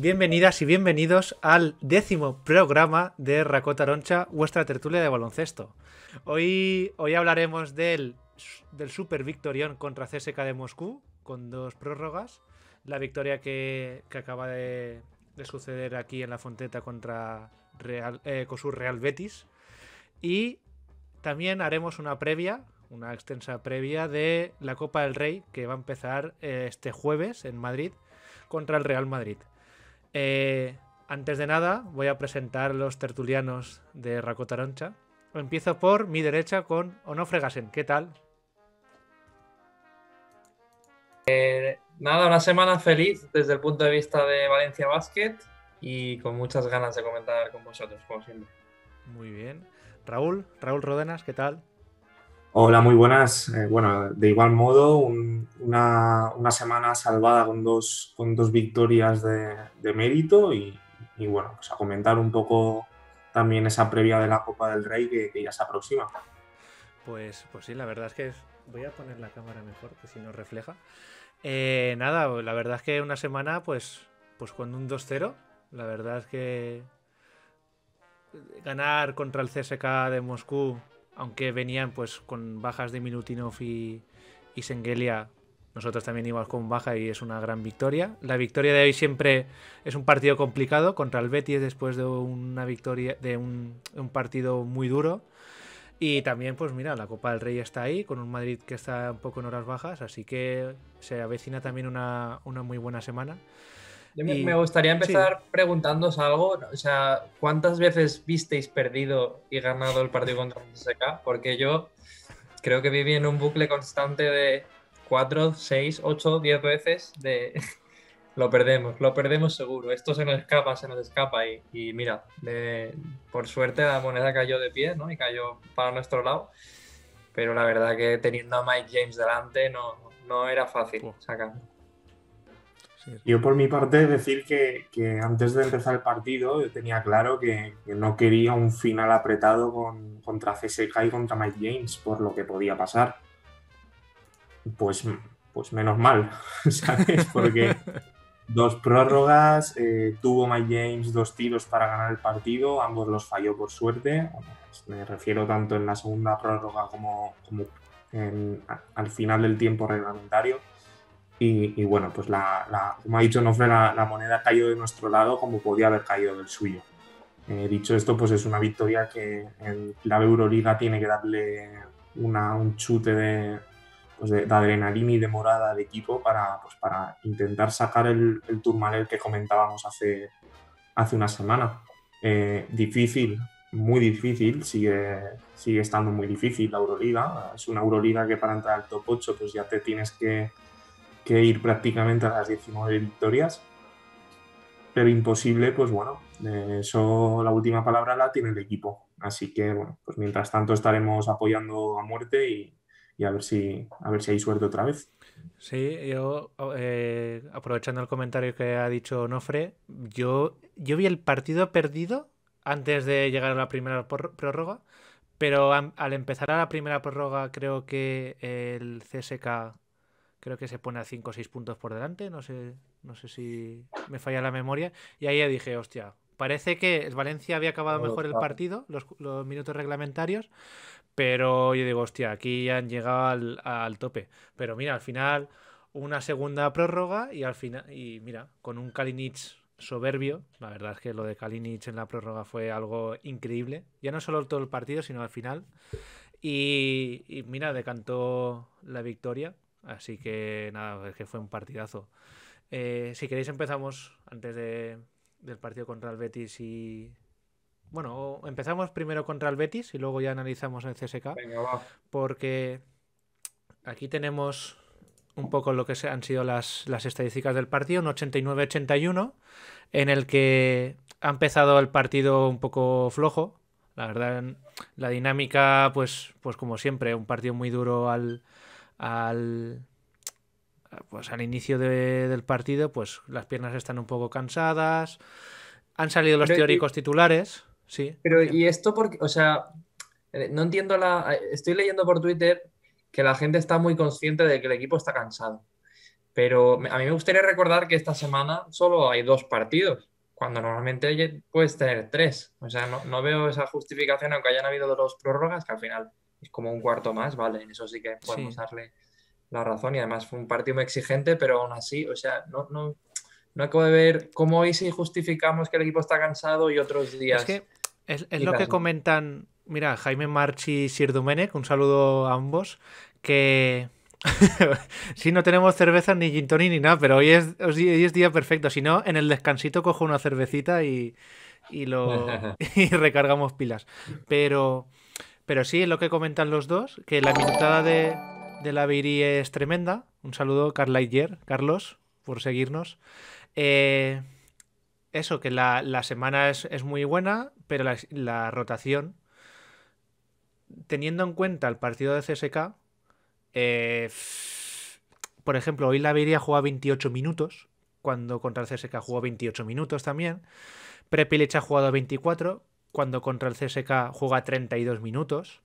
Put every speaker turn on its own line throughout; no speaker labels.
Bienvenidas y bienvenidos al décimo programa de Racota Roncha, vuestra tertulia de baloncesto. Hoy, hoy hablaremos del, super victorión contra CSK de Moscú, con dos prórrogas. La victoria que, acaba de, suceder aquí en la Fonteta contra Real, eh, Cosur Real Betis. Y también haremos una previa, una extensa previa de la Copa del Rey, que va a empezar eh, este jueves en Madrid contra el Real Madrid. Eh, antes de nada, voy a presentar los tertulianos de Racotaroncha. Empiezo por mi derecha con Onofre Gassen. ¿Qué tal?
Eh, nada, una semana feliz desde el punto de vista de Valencia Basket y con muchas ganas de comentar con vosotros, como siempre. Muy bien.
Raúl, Raúl Rodenas, ¿qué tal? Hola, muy buenas.
Eh, bueno, de igual modo, una, semana salvada con dos, victorias de, mérito y, bueno, pues a comentar un poco también esa previa de la Copa del Rey que, ya se aproxima.
Pues, pues sí, la verdad es que voy a poner la cámara mejor, que si no refleja. Eh, nada, la verdad es que una semana, pues, pues cuando un 2-0, la verdad es que ganar contra el CSK de Moscú aunque venían pues con bajas de Milutinov y, y Sengelia, nosotros también íbamos con baja y es una gran victoria. La victoria de hoy siempre es un partido complicado contra el Betis después de una victoria de un, partido muy duro. Y también, pues mira, la Copa del Rey está ahí, con un Madrid que está un poco en horas bajas, así que se avecina también una, una muy buena semana me gustaría empezar sí. preguntándoos algo, o sea, ¿cuántas veces visteis perdido y ganado el partido
contra MSK? Porque yo creo que viví en un bucle constante de 4, 6, 8, 10 veces de lo perdemos, lo perdemos seguro, esto se nos escapa, se nos escapa y, mira, por suerte la moneda cayó de pie ¿no? y cayó para nuestro lado, pero la verdad que teniendo a Mike James delante
no, no era fácil sacarlo. Yo por mi parte decir que, antes de empezar el partido yo tenía claro que, no quería un final apretado con, contra CSK y contra Mike James por lo que podía pasar. Pues, pues menos mal, ¿sabes? Porque dos prórrogas, eh, tuvo Mike James dos tiros para ganar el partido, ambos los falló por suerte. Me refiero tanto en la segunda prórroga como, al final del tiempo reglamentario y, bueno, pues la, como ha dicho Nofre, la, la, moneda cayó de nuestro lado como podía haber caído del suyo. Eh, dicho esto, pues es una victoria que la Euroliga tiene que darle una, un chute de, pues de, adrenalina y de morada al equipo para, pues para intentar sacar el, el turmalel que comentábamos hace, hace una semana. Eh, difícil, muy difícil, sigue, sigue estando muy difícil la Euroliga. Es una Euroliga que para entrar al top 8 pues ya te tienes que que ir prácticamente a las 19 victorias. Pero imposible, pues bueno, eh, eso la última palabra la tiene el equipo. Así que bueno, pues mientras tanto estaremos apoyando a muerte y, a ver si a ver si hay suerte otra
vez. Sí, yo eh, aprovechando el comentario que ha dicho Nofre, yo, yo vi el partido perdido antes de llegar a la primera prórroga, pero al empezar a la primera prórroga creo que el CSK creo que se pone a 5 o 6 puntos por delante, no sé, no sé si me falla la memoria, y ahí ya dije, hostia, parece que Valencia había acabado mejor el partido, los, minutos reglamentarios, pero yo digo, hostia, aquí ya han llegado al, al, tope. Pero mira, al final una segunda prórroga y al final y mira, con un Kalinic soberbio, la verdad es que lo de Kalinic en la prórroga fue algo increíble, ya no solo todo el partido, sino al final. Y, y mira, decantó la victoria Así que nada, es que fue un partidazo. Eh, si queréis empezamos antes de, del partido contra el Betis y... Bueno, empezamos primero contra el Betis y luego ya analizamos el CSK. porque aquí tenemos un poco lo que han sido las, estadísticas del partido, un 89-81, en el que ha empezado el partido un poco flojo. La verdad, la dinámica, pues, pues como siempre, un partido muy duro al, al, pues al inicio del partido, pues las piernas están un poco cansadas. Han salido los teóricos titulares, sí. Pero y esto porque, o sea,
eh, no entiendo la. Eh, estoy leyendo por Twitter que la gente está muy consciente de que el equipo está cansado. Pero a mí me gustaría recordar que esta semana solo hay dos partidos, cuando normalmente puedes tener tres. O sea, no, no veo esa justificación, aunque hayan habido dos prórrogas, que al final es como un cuarto más, vale, en eso sí que podemos darle la razón y además fue un partido muy exigente, pero aún así, o sea, no, no, acabo de ver cómo hoy si justificamos que el equipo está cansado y otros días.
Es es, lo que comentan, mira, Jaime Marchi y Sir Dumenech, un saludo a ambos, que sí, no tenemos cerveza ni gin ni nada, pero hoy es, hoy es día perfecto. Si no, en el descansito cojo una cervecita y, y lo y recargamos pilas. Pero pero sí, es lo que comentan los dos, que la minutada de, la Viri es tremenda. Un saludo, Carla Carlos, por seguirnos. Eh, eso, que la, semana es, muy buena, pero la, rotación, teniendo en cuenta el partido de CSK, eh, por ejemplo, hoy la ha juega 28 minutos, cuando contra el CSK jugó 28 minutos también. Prepilech ha jugado 24, cuando contra el CSK juega 32 minutos.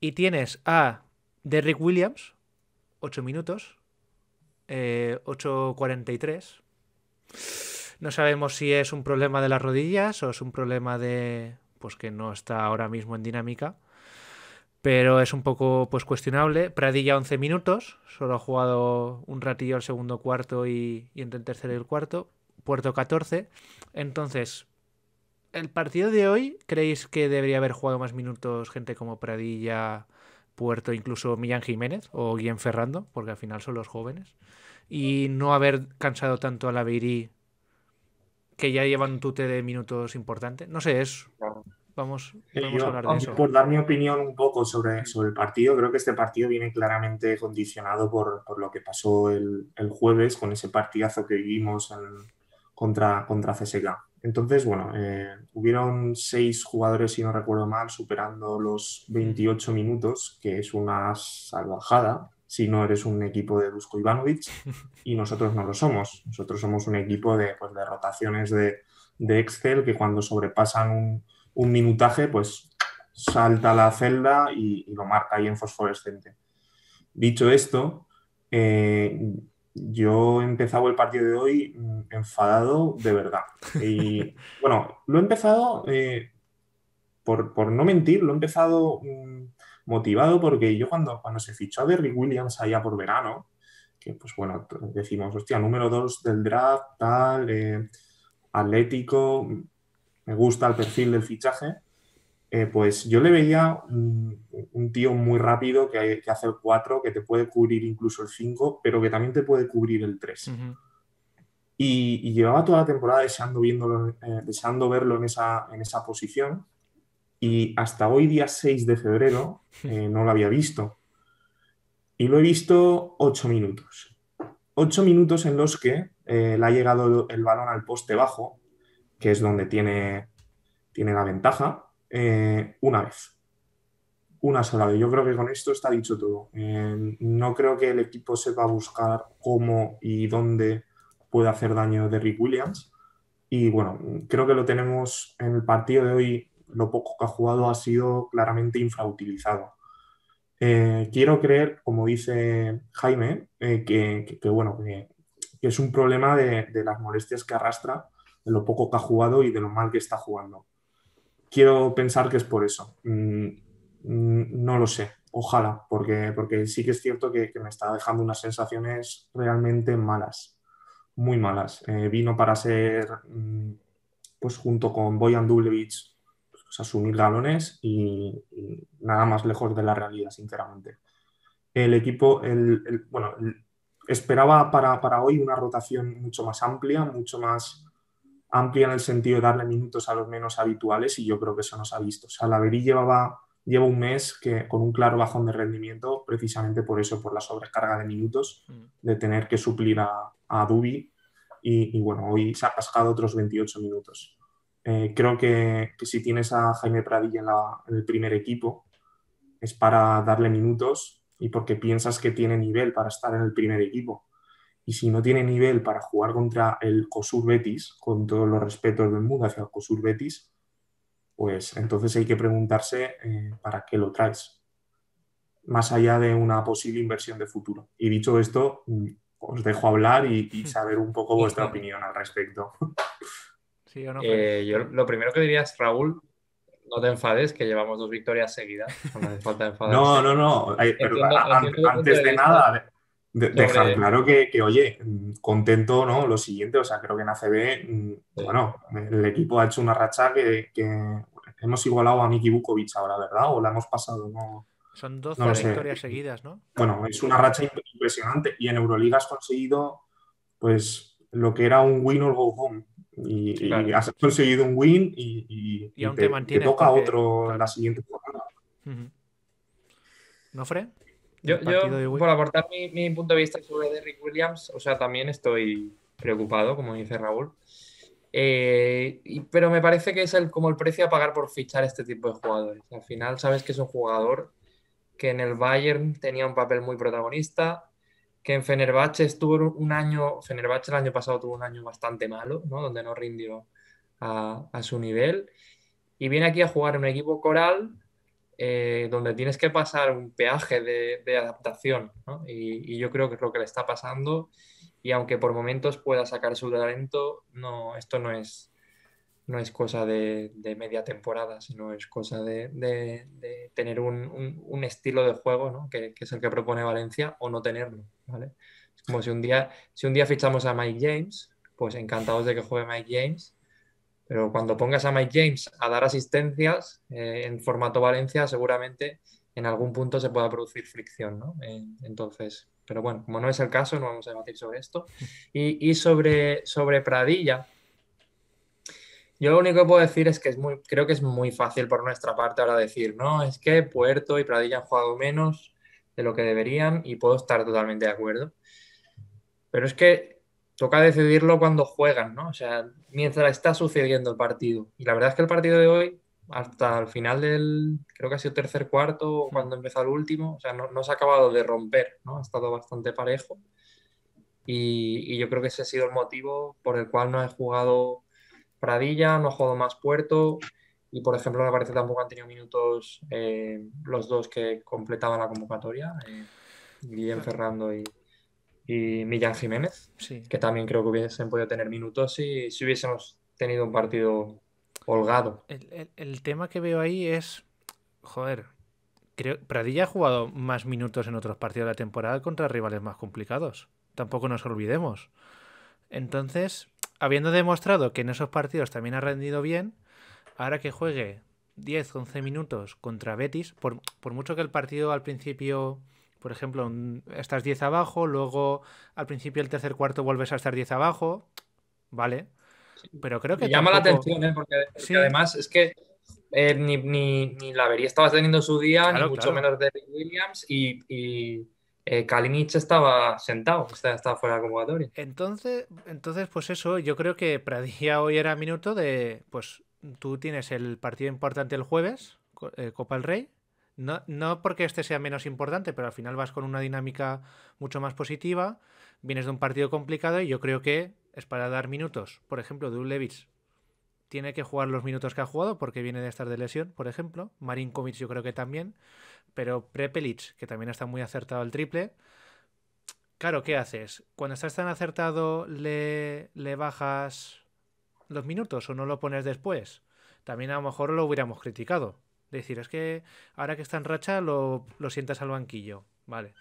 Y tienes a Derrick Williams, 8 minutos, eh, 8.43. No sabemos si es un problema de las rodillas o es un problema de. Pues que no está ahora mismo en dinámica. Pero es un poco pues cuestionable. Pradilla 11 minutos. Solo ha jugado un ratillo al segundo cuarto y, y entre el tercero y el cuarto. Puerto 14. Entonces, el partido de hoy, ¿creéis que debería haber jugado más minutos gente como Pradilla, Puerto, incluso Millán Jiménez o Guillén Ferrando? Porque al final son los jóvenes. Y no haber cansado tanto a la Beirí, que ya lleva un tute de minutos importante. No sé, es. Vamos, a hablar de eso. Por
dar mi opinión un poco sobre, el partido, creo que este partido viene claramente condicionado por, lo que pasó el, el, jueves con ese partidazo que vivimos contra, contra entonces, bueno, eh, hubieron seis jugadores, si no recuerdo mal, superando los 28 mm. minutos, que es una salvajada si no eres un equipo de Dusko Ivanovic, y nosotros no lo somos. Nosotros somos un equipo de, pues, rotaciones de, Excel que cuando sobrepasan un, minutaje, pues salta la celda y, lo marca ahí en fosforescente. Dicho esto, eh, yo empezado el partido de hoy mm, enfadado de verdad. Y bueno, lo he empezado, eh, por, no mentir, lo he empezado mm, motivado porque yo cuando, cuando se fichó a Derry Williams allá por verano, que pues bueno, decimos, hostia, número dos del draft, tal, eh, atlético, me gusta el perfil del fichaje. Eh, pues yo le veía un, tío muy rápido que, que hace el 4, que te puede cubrir incluso el 5, pero que también te puede cubrir el 3. y, llevaba toda la temporada deseando, viéndolo, eh, verlo en esa, en esa, posición y hasta hoy día 6 de febrero eh, no lo había visto. Y lo he visto 8 minutos. 8 minutos en los que le ha llegado el balón al poste bajo, que es donde tiene, tiene la ventaja eh, una vez. Una sola vez. Yo creo que con esto está dicho todo. Eh, no creo que el equipo sepa buscar cómo y dónde puede hacer daño Rick Williams. Y bueno, creo que lo tenemos en el partido de hoy. Lo poco que ha jugado ha sido claramente infrautilizado. Eh, quiero creer, como dice Jaime, que, bueno, que, es un problema de, las molestias que arrastra, de lo poco que ha jugado y de lo mal que está jugando quiero pensar que es por eso. Mm, mm, no lo sé, ojalá, porque, porque sí que es cierto que, me está dejando unas sensaciones realmente malas, muy malas. Eh, vino para ser, mm, pues junto con Boyan Dublevich, pues, pues, asumir galones y, nada más lejos de la realidad, sinceramente. El equipo, el, bueno, esperaba para hoy una rotación mucho más amplia, mucho más amplia en el sentido de darle minutos a los menos habituales y yo creo que eso nos ha visto. O sea, la llevaba lleva un mes que, con un claro bajón de rendimiento precisamente por eso, por la sobrecarga de minutos, mm. de tener que suplir a, a y, bueno, hoy se ha cascado otros 28 minutos. Eh, creo que, si tienes a Jaime Pradilla en el primer equipo es para darle minutos y porque piensas que tiene nivel para estar en el primer equipo y si no tiene nivel para jugar contra el COSUR Betis, con todos los respetos del mundo hacia el COSUR Betis, pues entonces hay que preguntarse eh, para qué lo traes, más allá de una posible inversión de futuro. Y dicho esto, mm, os dejo hablar y, saber un poco vuestra opinión al respecto.
Sí, o no, eh,
lo primero que diría es, Raúl, no te enfades, que llevamos dos victorias seguidas. No, no, no, antes de nada,
dejar claro que, oye, mm, contento, ¿no? Lo siguiente, o sea, creo que en ACB, mm, bueno, el equipo ha hecho una racha que, que hemos igualado a Miki Bukovic ahora, ¿verdad? O la hemos pasado, ¿no?
Son dos victorias seguidas, ¿no? Bueno, es una racha
impresionante. Y en Euroliga has conseguido, pues, lo que era un win or go home. Y, has conseguido un win y, te, toca otro la siguiente
jornada. ¿No, Fred? Yo, por aportar mi,
punto de vista sobre Derrick Williams, o sea, también estoy preocupado, como dice Raúl. Eh, pero me parece que es el, como el precio a pagar por fichar este tipo de jugadores. Al final sabes que es un jugador que en el Bayern tenía un papel muy protagonista, que en Fenerbahce estuvo un año, Fenerbahce el año pasado tuvo un año bastante malo, donde no rindió a, a su nivel, y viene aquí a jugar en un equipo coral eh, donde tienes que pasar un peaje de, adaptación. Y, yo creo que es lo que le está pasando. Y aunque por momentos pueda sacar su talento, no, esto no es, no es cosa de, media temporada, sino es cosa de, tener un, estilo de juego que, es el que propone Valencia o no tenerlo. ¿vale? Es como si un día, si un día fichamos a Mike James, pues encantados de que juegue Mike James pero cuando pongas a Mike James a dar asistencias eh, en formato Valencia, seguramente en algún punto se pueda producir fricción, ¿no? Eh, entonces, pero bueno, como no es el caso, no vamos a debatir sobre esto. Y, sobre, sobre Pradilla, yo lo único que puedo decir es que es muy, creo que es muy fácil por nuestra parte ahora decir, no, es que Puerto y Pradilla han jugado menos de lo que deberían y puedo estar totalmente de acuerdo. Pero es que toca decidirlo cuando juegan, ¿no? O sea, mientras está sucediendo el partido. Y la verdad es que el partido de hoy, hasta el final del, creo que ha sido tercer cuarto, mm. cuando empezó el último, o sea, no, se ha acabado de romper, ¿no? Ha estado bastante parejo. Y, yo creo que ese ha sido el motivo por el cual no he jugado Pradilla, no he jugado más Puerto. Y por ejemplo, me parece tampoco han tenido minutos eh, los dos que completaban la convocatoria, eh, Guillem Ferrando y, y Millán Jiménez, sí. que también creo que hubiesen podido tener minutos si, si hubiésemos tenido un partido holgado.
El, tema que veo ahí es, joder, creo, Pradilla ha jugado más minutos en otros partidos de la temporada contra rivales más complicados. Tampoco nos olvidemos. Entonces, habiendo demostrado que en esos partidos también ha rendido bien, ahora que juegue 10, 11 minutos contra Betis, por, por mucho que el partido al principio por ejemplo, estás 10 abajo, luego al principio del tercer cuarto vuelves a estar 10 abajo, ¿vale? Pero creo que... llama la atención, ¿eh? porque, además es que eh, ni, ni,
la avería estaba teniendo su día, ni mucho menos de Williams, y, y eh, Kalinich estaba sentado, estaba fuera de la
Entonces, entonces, pues eso, yo creo que Pradilla hoy era minuto de, pues tú tienes el partido importante el jueves, eh, Copa del Rey, no, porque este sea menos importante, pero al final vas con una dinámica mucho más positiva, vienes de un partido complicado y yo creo que es para dar minutos. Por ejemplo, Dublevich tiene que jugar los minutos que ha jugado porque viene de estar de lesión, por ejemplo. Marinkovic yo creo que también, pero Prepelic, que también está muy acertado al triple. Claro, ¿qué haces? Cuando estás tan acertado, ¿le, le bajas los minutos o no lo pones después? También a lo mejor lo hubiéramos criticado Decir, es que ahora que está en racha lo, sientas al banquillo, ¿vale?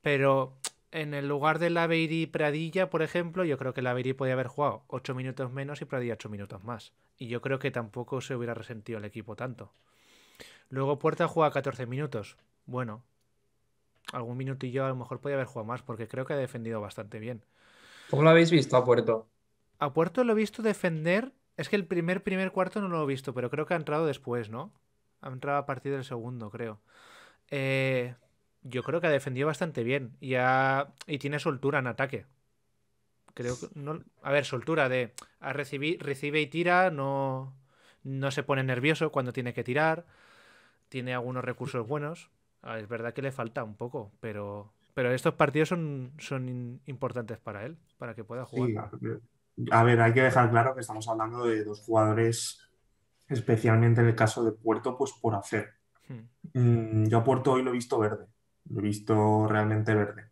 Pero en el lugar de y Pradilla, por ejemplo, yo creo que Laveiri podía haber jugado 8 minutos menos y Pradilla 8 minutos más. Y yo creo que tampoco se hubiera resentido el equipo tanto. Luego Puerta juega 14 minutos. Bueno, algún minutillo a lo mejor podía haber jugado más porque creo que ha defendido bastante bien.
¿Cómo lo habéis visto a Puerto?
A Puerto lo he visto defender. Es que el primer, primer cuarto no lo he visto, pero creo que ha entrado después, ¿no? entrado a partir del segundo, creo. Eh, yo creo que ha defendido bastante bien y, tiene soltura en ataque. Creo que no, a ver, soltura de recibir, recibe y tira, no, no se pone nervioso cuando tiene que tirar, tiene algunos recursos buenos. Ah, es verdad que le falta un poco, pero, pero estos partidos son, son importantes para él, para que pueda jugar. a ver, hay que dejar claro que estamos hablando de dos
jugadores especialmente en el caso de Puerto, pues por hacer. Hmm. Mm, yo a Puerto hoy lo he visto verde, lo he visto realmente verde.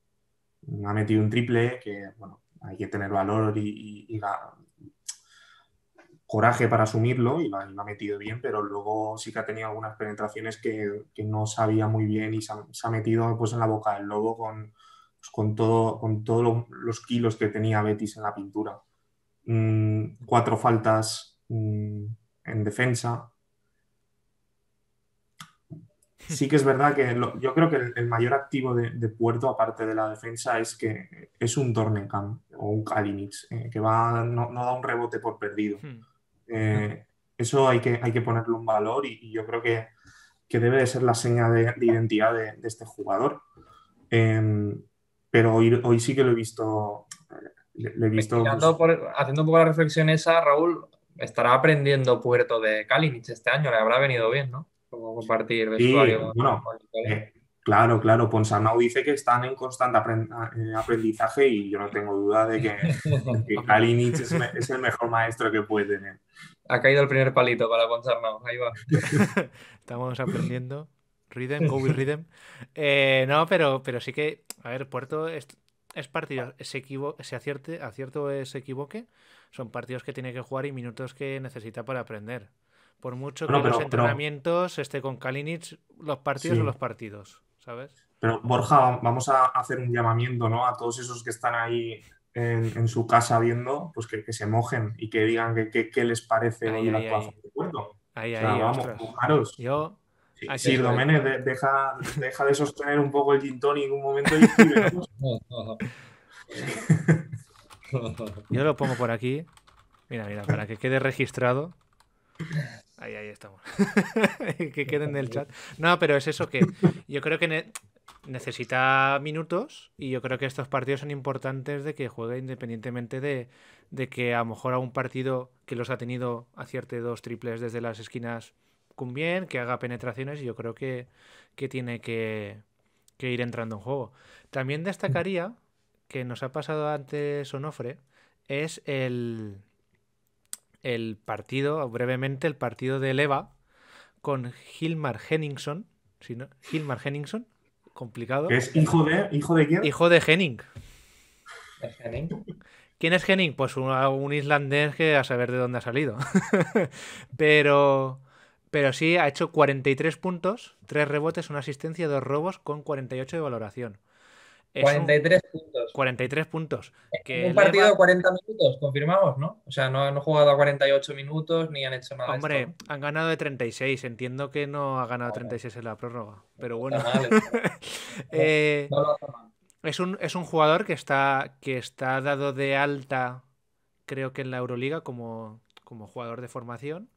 Me Ha metido un triple que, bueno, hay que tener valor y, coraje para asumirlo y lo, ha metido bien, pero luego sí que ha tenido algunas penetraciones que, no sabía muy bien y se ha, metido pues, en la boca del lobo con, pues, con todo, con todos los kilos que tenía Betis en la pintura. Mm, cuatro faltas mm, en defensa. Sí que es verdad que yo creo que el, mayor activo de, Puerto, aparte de la defensa, es que es un Dornenkamp o un Kalinic eh, que va, no, da un rebote por perdido. Hmm. Eh, eso hay que, hay que ponerle un valor y, yo creo que, debe de ser la seña de, identidad de, este jugador. Em, pero hoy, sí que lo he visto. Eh, he visto
haciendo un poco la reflexión esa, Raúl, estará aprendiendo Puerto de Kalinich este año, le habrá venido bien, ¿no? Como compartir vestuario. bueno, eh,
claro, claro, Ponsarnau dice que están en constante eh, aprendizaje y yo no tengo duda de que,
Kalinich es,
el mejor maestro que puede tener.
Ha caído el primer palito para
Ponsarnau. ahí va.
Estamos aprendiendo. Riden, go with eh, no, pero, pero sí que, a ver, Puerto es, es partido, se, equivo se acierte, acierto se equivoque, son partidos que tiene que jugar y minutos que necesita para aprender. Por mucho que los entrenamientos esté con Kalinic, los partidos son los partidos, ¿sabes?
Pero Borja, vamos a hacer un llamamiento ¿no? a todos esos que están ahí en, en su casa viendo, pues que, que, se mojen y que digan qué que, les parece ahí, hoy ahí, la actuación de Ahí, ahí, vamos, mojaros. Yo, deja, deja de sostener un poco el gin en un momento y
Yo lo pongo por aquí. Mira, mira, para que quede registrado. Ahí, ahí estamos. que quede en el chat. No, pero es eso que yo creo que necesita minutos y yo creo que estos partidos son importantes de que juegue independientemente de, de que a lo mejor a un partido que los ha tenido acierte dos triples desde las esquinas que haga penetraciones y yo creo que, tiene que, que ir entrando en juego. También destacaría que nos ha pasado antes Onofre es el, el partido, brevemente, el partido de Leva con Gilmar Henningson. Si no, Gilmar Henningson, complicado. ¿Es hijo de, hijo de quién? Hijo de Henning. ¿Es ¿Quién es Henning? Pues un, islandés que a saber de dónde ha salido. pero, pero sí, ha hecho 43 puntos, 3 rebotes, una asistencia, 2 robos con 48 de valoración. 43 puntos. 43 puntos. Que un partido de
40 minutos, confirmamos, ¿no?
O sea, no han jugado a 48
minutos ni han hecho nada. Hombre,
han ganado de 36. Entiendo que no ha ganado 36 en la prórroga, pero bueno. Eh, es, un, es un jugador que está, que está dado de alta, creo que en la Euroliga, como, como jugador de formación,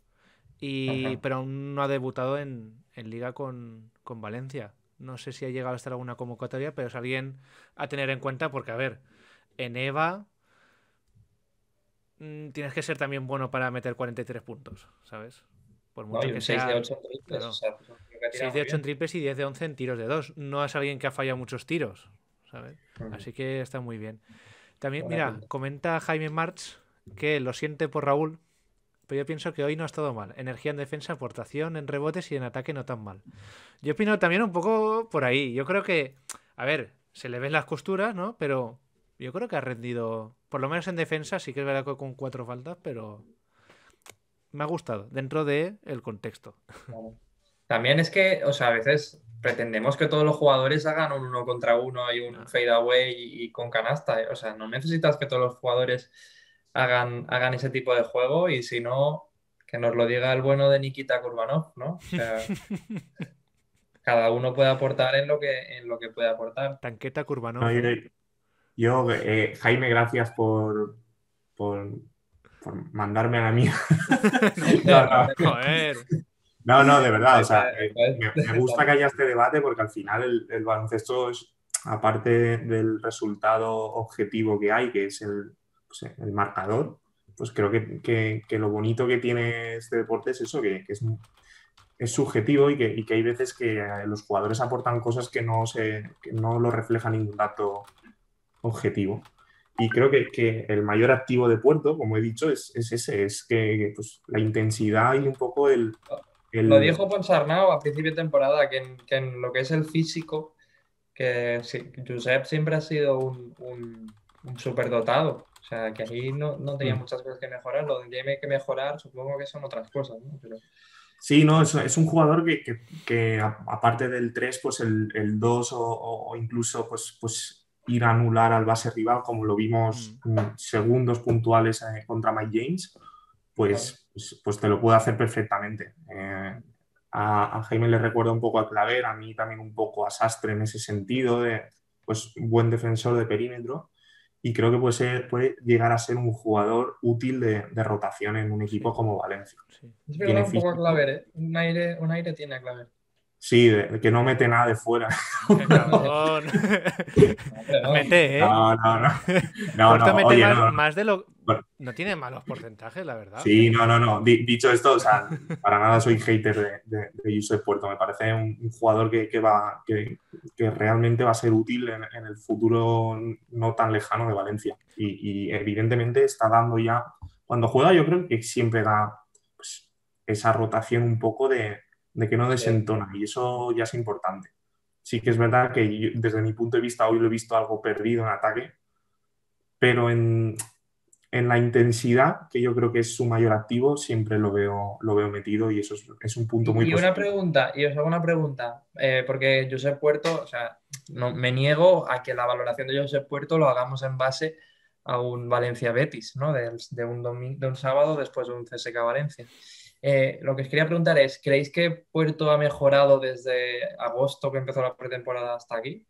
pero aún no ha debutado en, Liga con, con Valencia. No sé si ha llegado a estar alguna convocatoria, pero es alguien a tener en cuenta porque, a ver, en EVA mm, tienes que ser también bueno para meter 43 puntos, ¿sabes? Por mucho que 6 sea, de 8 en triples. 6 pues, de 8 en triples y 10 de 11 en tiros de 2. No es alguien que ha fallado muchos tiros, ¿sabes? Así que está muy bien. También, mira, comenta Jaime March que lo siente por Raúl, yo pienso que hoy no ha estado mal. Energía en defensa, aportación en rebotes y en ataque no tan mal. Yo opino también un poco por ahí. Yo creo que, a ver, se le ven las costuras, ¿no? Pero yo creo que ha rendido, por lo menos en defensa, sí que es verdad que con cuatro faltas, pero me ha gustado dentro del el contexto. También es que,
o sea, a veces pretendemos que todos los jugadores hagan un uno contra uno y un fadeaway fade away y, con canasta. ¿eh? O sea, no necesitas que todos los jugadores hagan, ese tipo de juego y si no, que nos lo diga el bueno de Nikita Kurbanov, ¿no? cada uno puede aportar en lo que, en lo que puede aportar. Tanqueta Kurbanov.
yo, ¿eh? eh, Jaime, gracias por, mandarme a la mía. no, no, Joder. no, no, de verdad. O sea, eh, me, gusta que haya este debate porque al final el baloncesto es, aparte del resultado objetivo que hay, que es el, el marcador, pues creo que, lo bonito que tiene este deporte es eso, que, es, subjetivo y, que, hay veces que eh, los jugadores aportan cosas que no, se, no lo refleja ningún dato objetivo. Y creo que, el mayor activo de Puerto, como he dicho, es, es ese, es que, pues, la intensidad y un poco el... Lo dijo
Ponsarnau a principio de temporada, que en, lo que es el físico, que Josep siempre ha sido un, un, un superdotado o sea, que ahí no, no tenía mm. muchas cosas que mejorar. Lo que tiene que mejorar, supongo que son otras cosas, ¿no?
Sí, no, es, es un jugador que, que, que aparte del 3, pues el, el 2 o, incluso pues, pues ir a anular al base rival, como lo vimos mm. segundos puntuales eh, contra Mike James, pues, pues, pues, te lo puede hacer perfectamente. Eh, a, Jaime le recuerda un poco a Claver, a mí también un poco a Sastre en ese sentido, de pues buen defensor de perímetro y creo que puede, ser, puede llegar a ser un jugador útil de, rotación en un equipo como Valencia. Sí. Es verdad, un poco
a Claver, ¿eh? un, aire, un aire tiene a Claver.
Sí, que no mete nada de fuera.
mete, ¿eh? No, no, no. no, no. no, No tiene malos porcentajes, la verdad. Sí, no, no, no. dicho esto, o sea, para nada
soy hater de, de, de Puerto. Me parece un, jugador que, va, que, realmente va a ser útil en, el futuro no tan lejano de Valencia. Y, evidentemente está dando ya. Cuando juega, yo creo que siempre da pues, esa rotación un poco de de que no desentona, y eso ya es importante. Sí que es verdad que desde mi punto de vista hoy lo he visto algo perdido en ataque, pero en, en la intensidad, que yo creo que es su mayor activo, siempre lo veo, lo veo metido y eso es, un punto muy y Y una
pregunta, y os hago una pregunta, eh, porque Josep Puerto, o sea, no, me niego a que la valoración de Josep Puerto lo hagamos en base a un Valencia-Betis, ¿no? De, un domingo, sábado después de un CSK-Valencia. Eh, lo que os quería preguntar es, ¿creéis que Puerto ha mejorado desde agosto que empezó la pretemporada hasta aquí?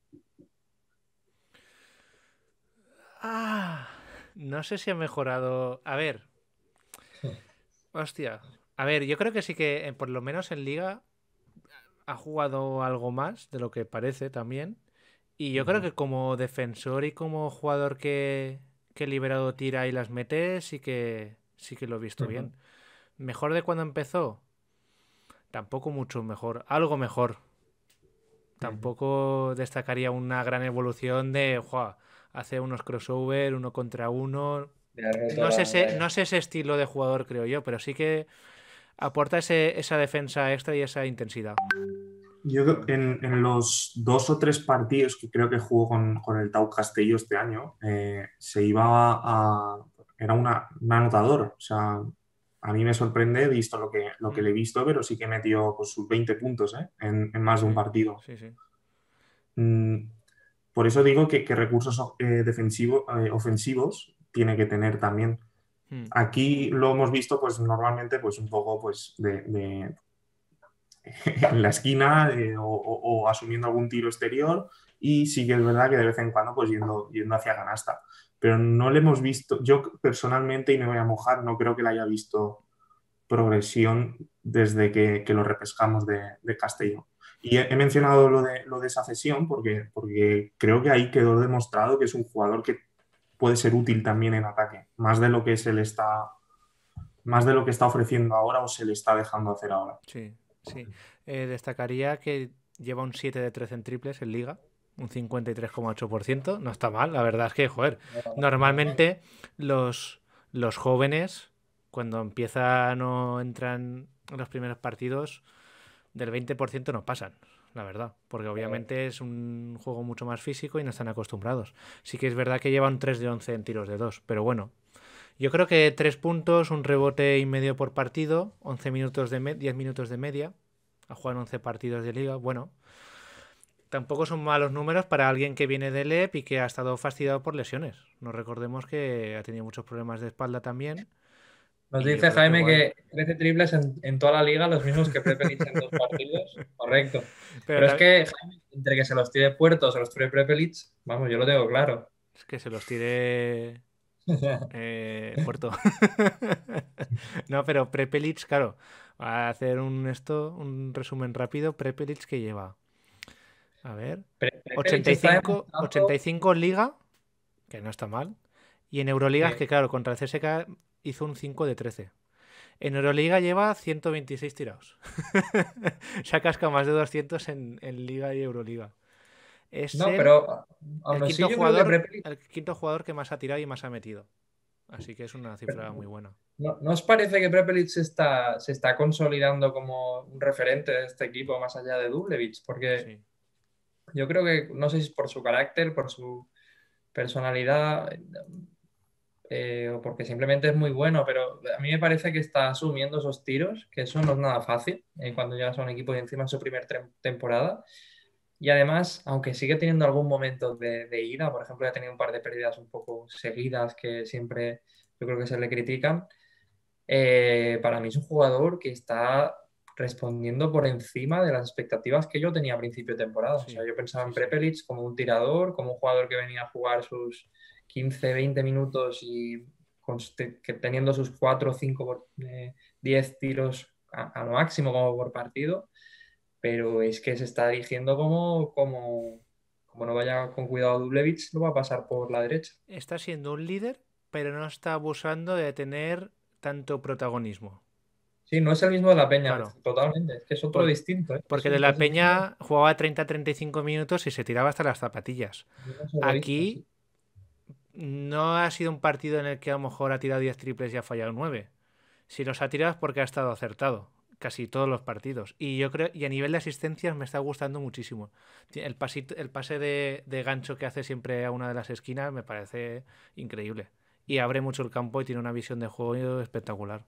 Ah, no sé si ha mejorado. A ver. Hostia. A ver, yo creo que sí que, eh, por lo menos en liga, ha jugado algo más de lo que parece también. Y yo creo que como defensor y como jugador que que Liberado tira y las mete, sí que, sí que lo he visto bien. ¿Mejor de cuando empezó? Tampoco mucho mejor, algo mejor. Tampoco destacaría una gran evolución de, hacer hace unos crossover, uno contra uno. No sé, ese, no sé ese estilo de jugador, creo yo, pero sí que aporta ese, esa defensa extra y esa intensidad.
Yo en, en, los dos o tres partidos que creo que jugó con, el Tau Castillo este año, eh, se iba a... Era una, un anotador, o sea, a mí me sorprende, visto lo que, lo que le he visto, pero sí que metió pues, sus 20 puntos ¿eh? en, más de un partido. Mm, por eso digo que, que recursos eh, defensivos, eh, ofensivos tiene que tener también. Hmm. Aquí lo hemos visto, pues normalmente, pues un poco pues, de en la esquina eh, o, asumiendo algún tiro exterior y sí que es verdad que de vez en cuando pues yendo, yendo hacia canasta. Pero no le hemos visto, yo personalmente, y me voy a mojar, no creo que le haya visto progresión desde que, lo repescamos de, de Castellón. Y he, mencionado lo de, lo de esa cesión porque, porque creo que ahí quedó demostrado que es un jugador que puede ser útil también en ataque, más de lo que se le está más de lo que está ofreciendo
ahora o se le está dejando hacer ahora. Sí, Sí, eh, destacaría que lleva un 7 de 13 en triples en liga, un 53,8%, no está mal, la verdad es que, joder, normalmente los, los jóvenes cuando empiezan o entran en los primeros partidos, del 20% no pasan, la verdad, porque obviamente es un juego mucho más físico y no están acostumbrados. Sí que es verdad que lleva un 3 de 11 en tiros de 2, pero bueno, yo creo que tres puntos, un rebote y medio por partido, 11 minutos de 10 minutos de media. Ha jugado 11 partidos de liga. Bueno, tampoco son malos números para alguien que viene del EP y que ha estado fastidiado por lesiones. Nos recordemos que ha tenido muchos problemas de espalda también. Nos dice Jaime que,
13 triples en, toda la liga, los mismos que Pepe en dos partidos.
Correcto. Pero, es que
entre que se los tire Puertos o los tire Pepe vamos, yo lo tengo claro.
Es que se los tire eh, Puerto. no, pero Prepelich, claro, a hacer un esto, un resumen rápido. Prepelic que lleva. A ver. 85, en Liga, que no está mal. Y en Euroliga, que claro, contra el CSK hizo un 5 de 13. En Euroliga lleva 126 tirados. Se ha más de 200 en Liga y Euroliga. Es el, pero quinto, jugador, que más ha tirado y más ha metido. Así que es una cifra muy buena. ¿no, os parece
que Prepelic se está, se está consolidando como un referente de este equipo más allá de Dublevich? Porque yo creo que, no sé si por su carácter, por su personalidad eh, o porque simplemente es muy bueno, pero a mí me parece que está asumiendo esos tiros, que eso no es nada fácil eh, cuando llegas a un equipo y encima en su primera temporada. Y además, aunque sigue teniendo algún momento de, ida, por ejemplo, ha tenido un par de pérdidas un poco seguidas que siempre yo creo que se le critican, eh, para mí es un jugador que está respondiendo por encima de las expectativas que yo tenía a principio de temporada. o sea, yo pensaba en Prepelic como un tirador, como un jugador que venía a jugar sus 15, 20 minutos y teniendo sus 4, 5, 10 tiros a, a, lo máximo como por partido pero es que
se está dirigiendo como, como, como no vaya con cuidado Dublevich, lo va a pasar por la derecha. Está siendo un líder, pero no está abusando de tener tanto protagonismo. Sí, no es el mismo de la Peña,
totalmente. Es otro distinto. ¿eh? Porque de la
Peña jugaba 30-35 minutos y se tiraba hasta las zapatillas. Aquí no ha sido un partido en el que a lo mejor ha tirado 10 triples y ha fallado 9. Si los ha tirado es porque ha estado acertado casi todos los partidos. Y yo creo, y a nivel de asistencias me está gustando muchísimo. El, el pase de, gancho que hace siempre a una de las esquinas me parece increíble. Y abre mucho el campo y tiene una visión de juego espectacular.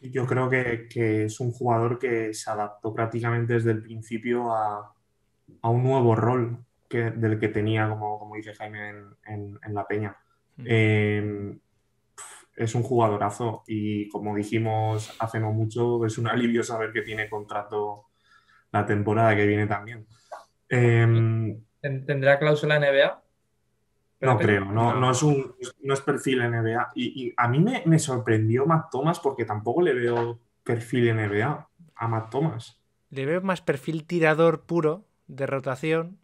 Yo creo que,
es un jugador que se adaptó prácticamente desde el principio a, un nuevo rol que, del que tenía, como, como dice Jaime, en, la peña es un jugadorazo y como dijimos hace no mucho, es un alivio saber que tiene contrato la temporada que viene también. Em, ¿Tendrá cláusula NBA? No creo, no, es un, es perfil NBA. Y, a mí me, me, sorprendió Matt Thomas porque tampoco le veo perfil NBA
a Matt Thomas. Le veo más perfil tirador puro de rotación,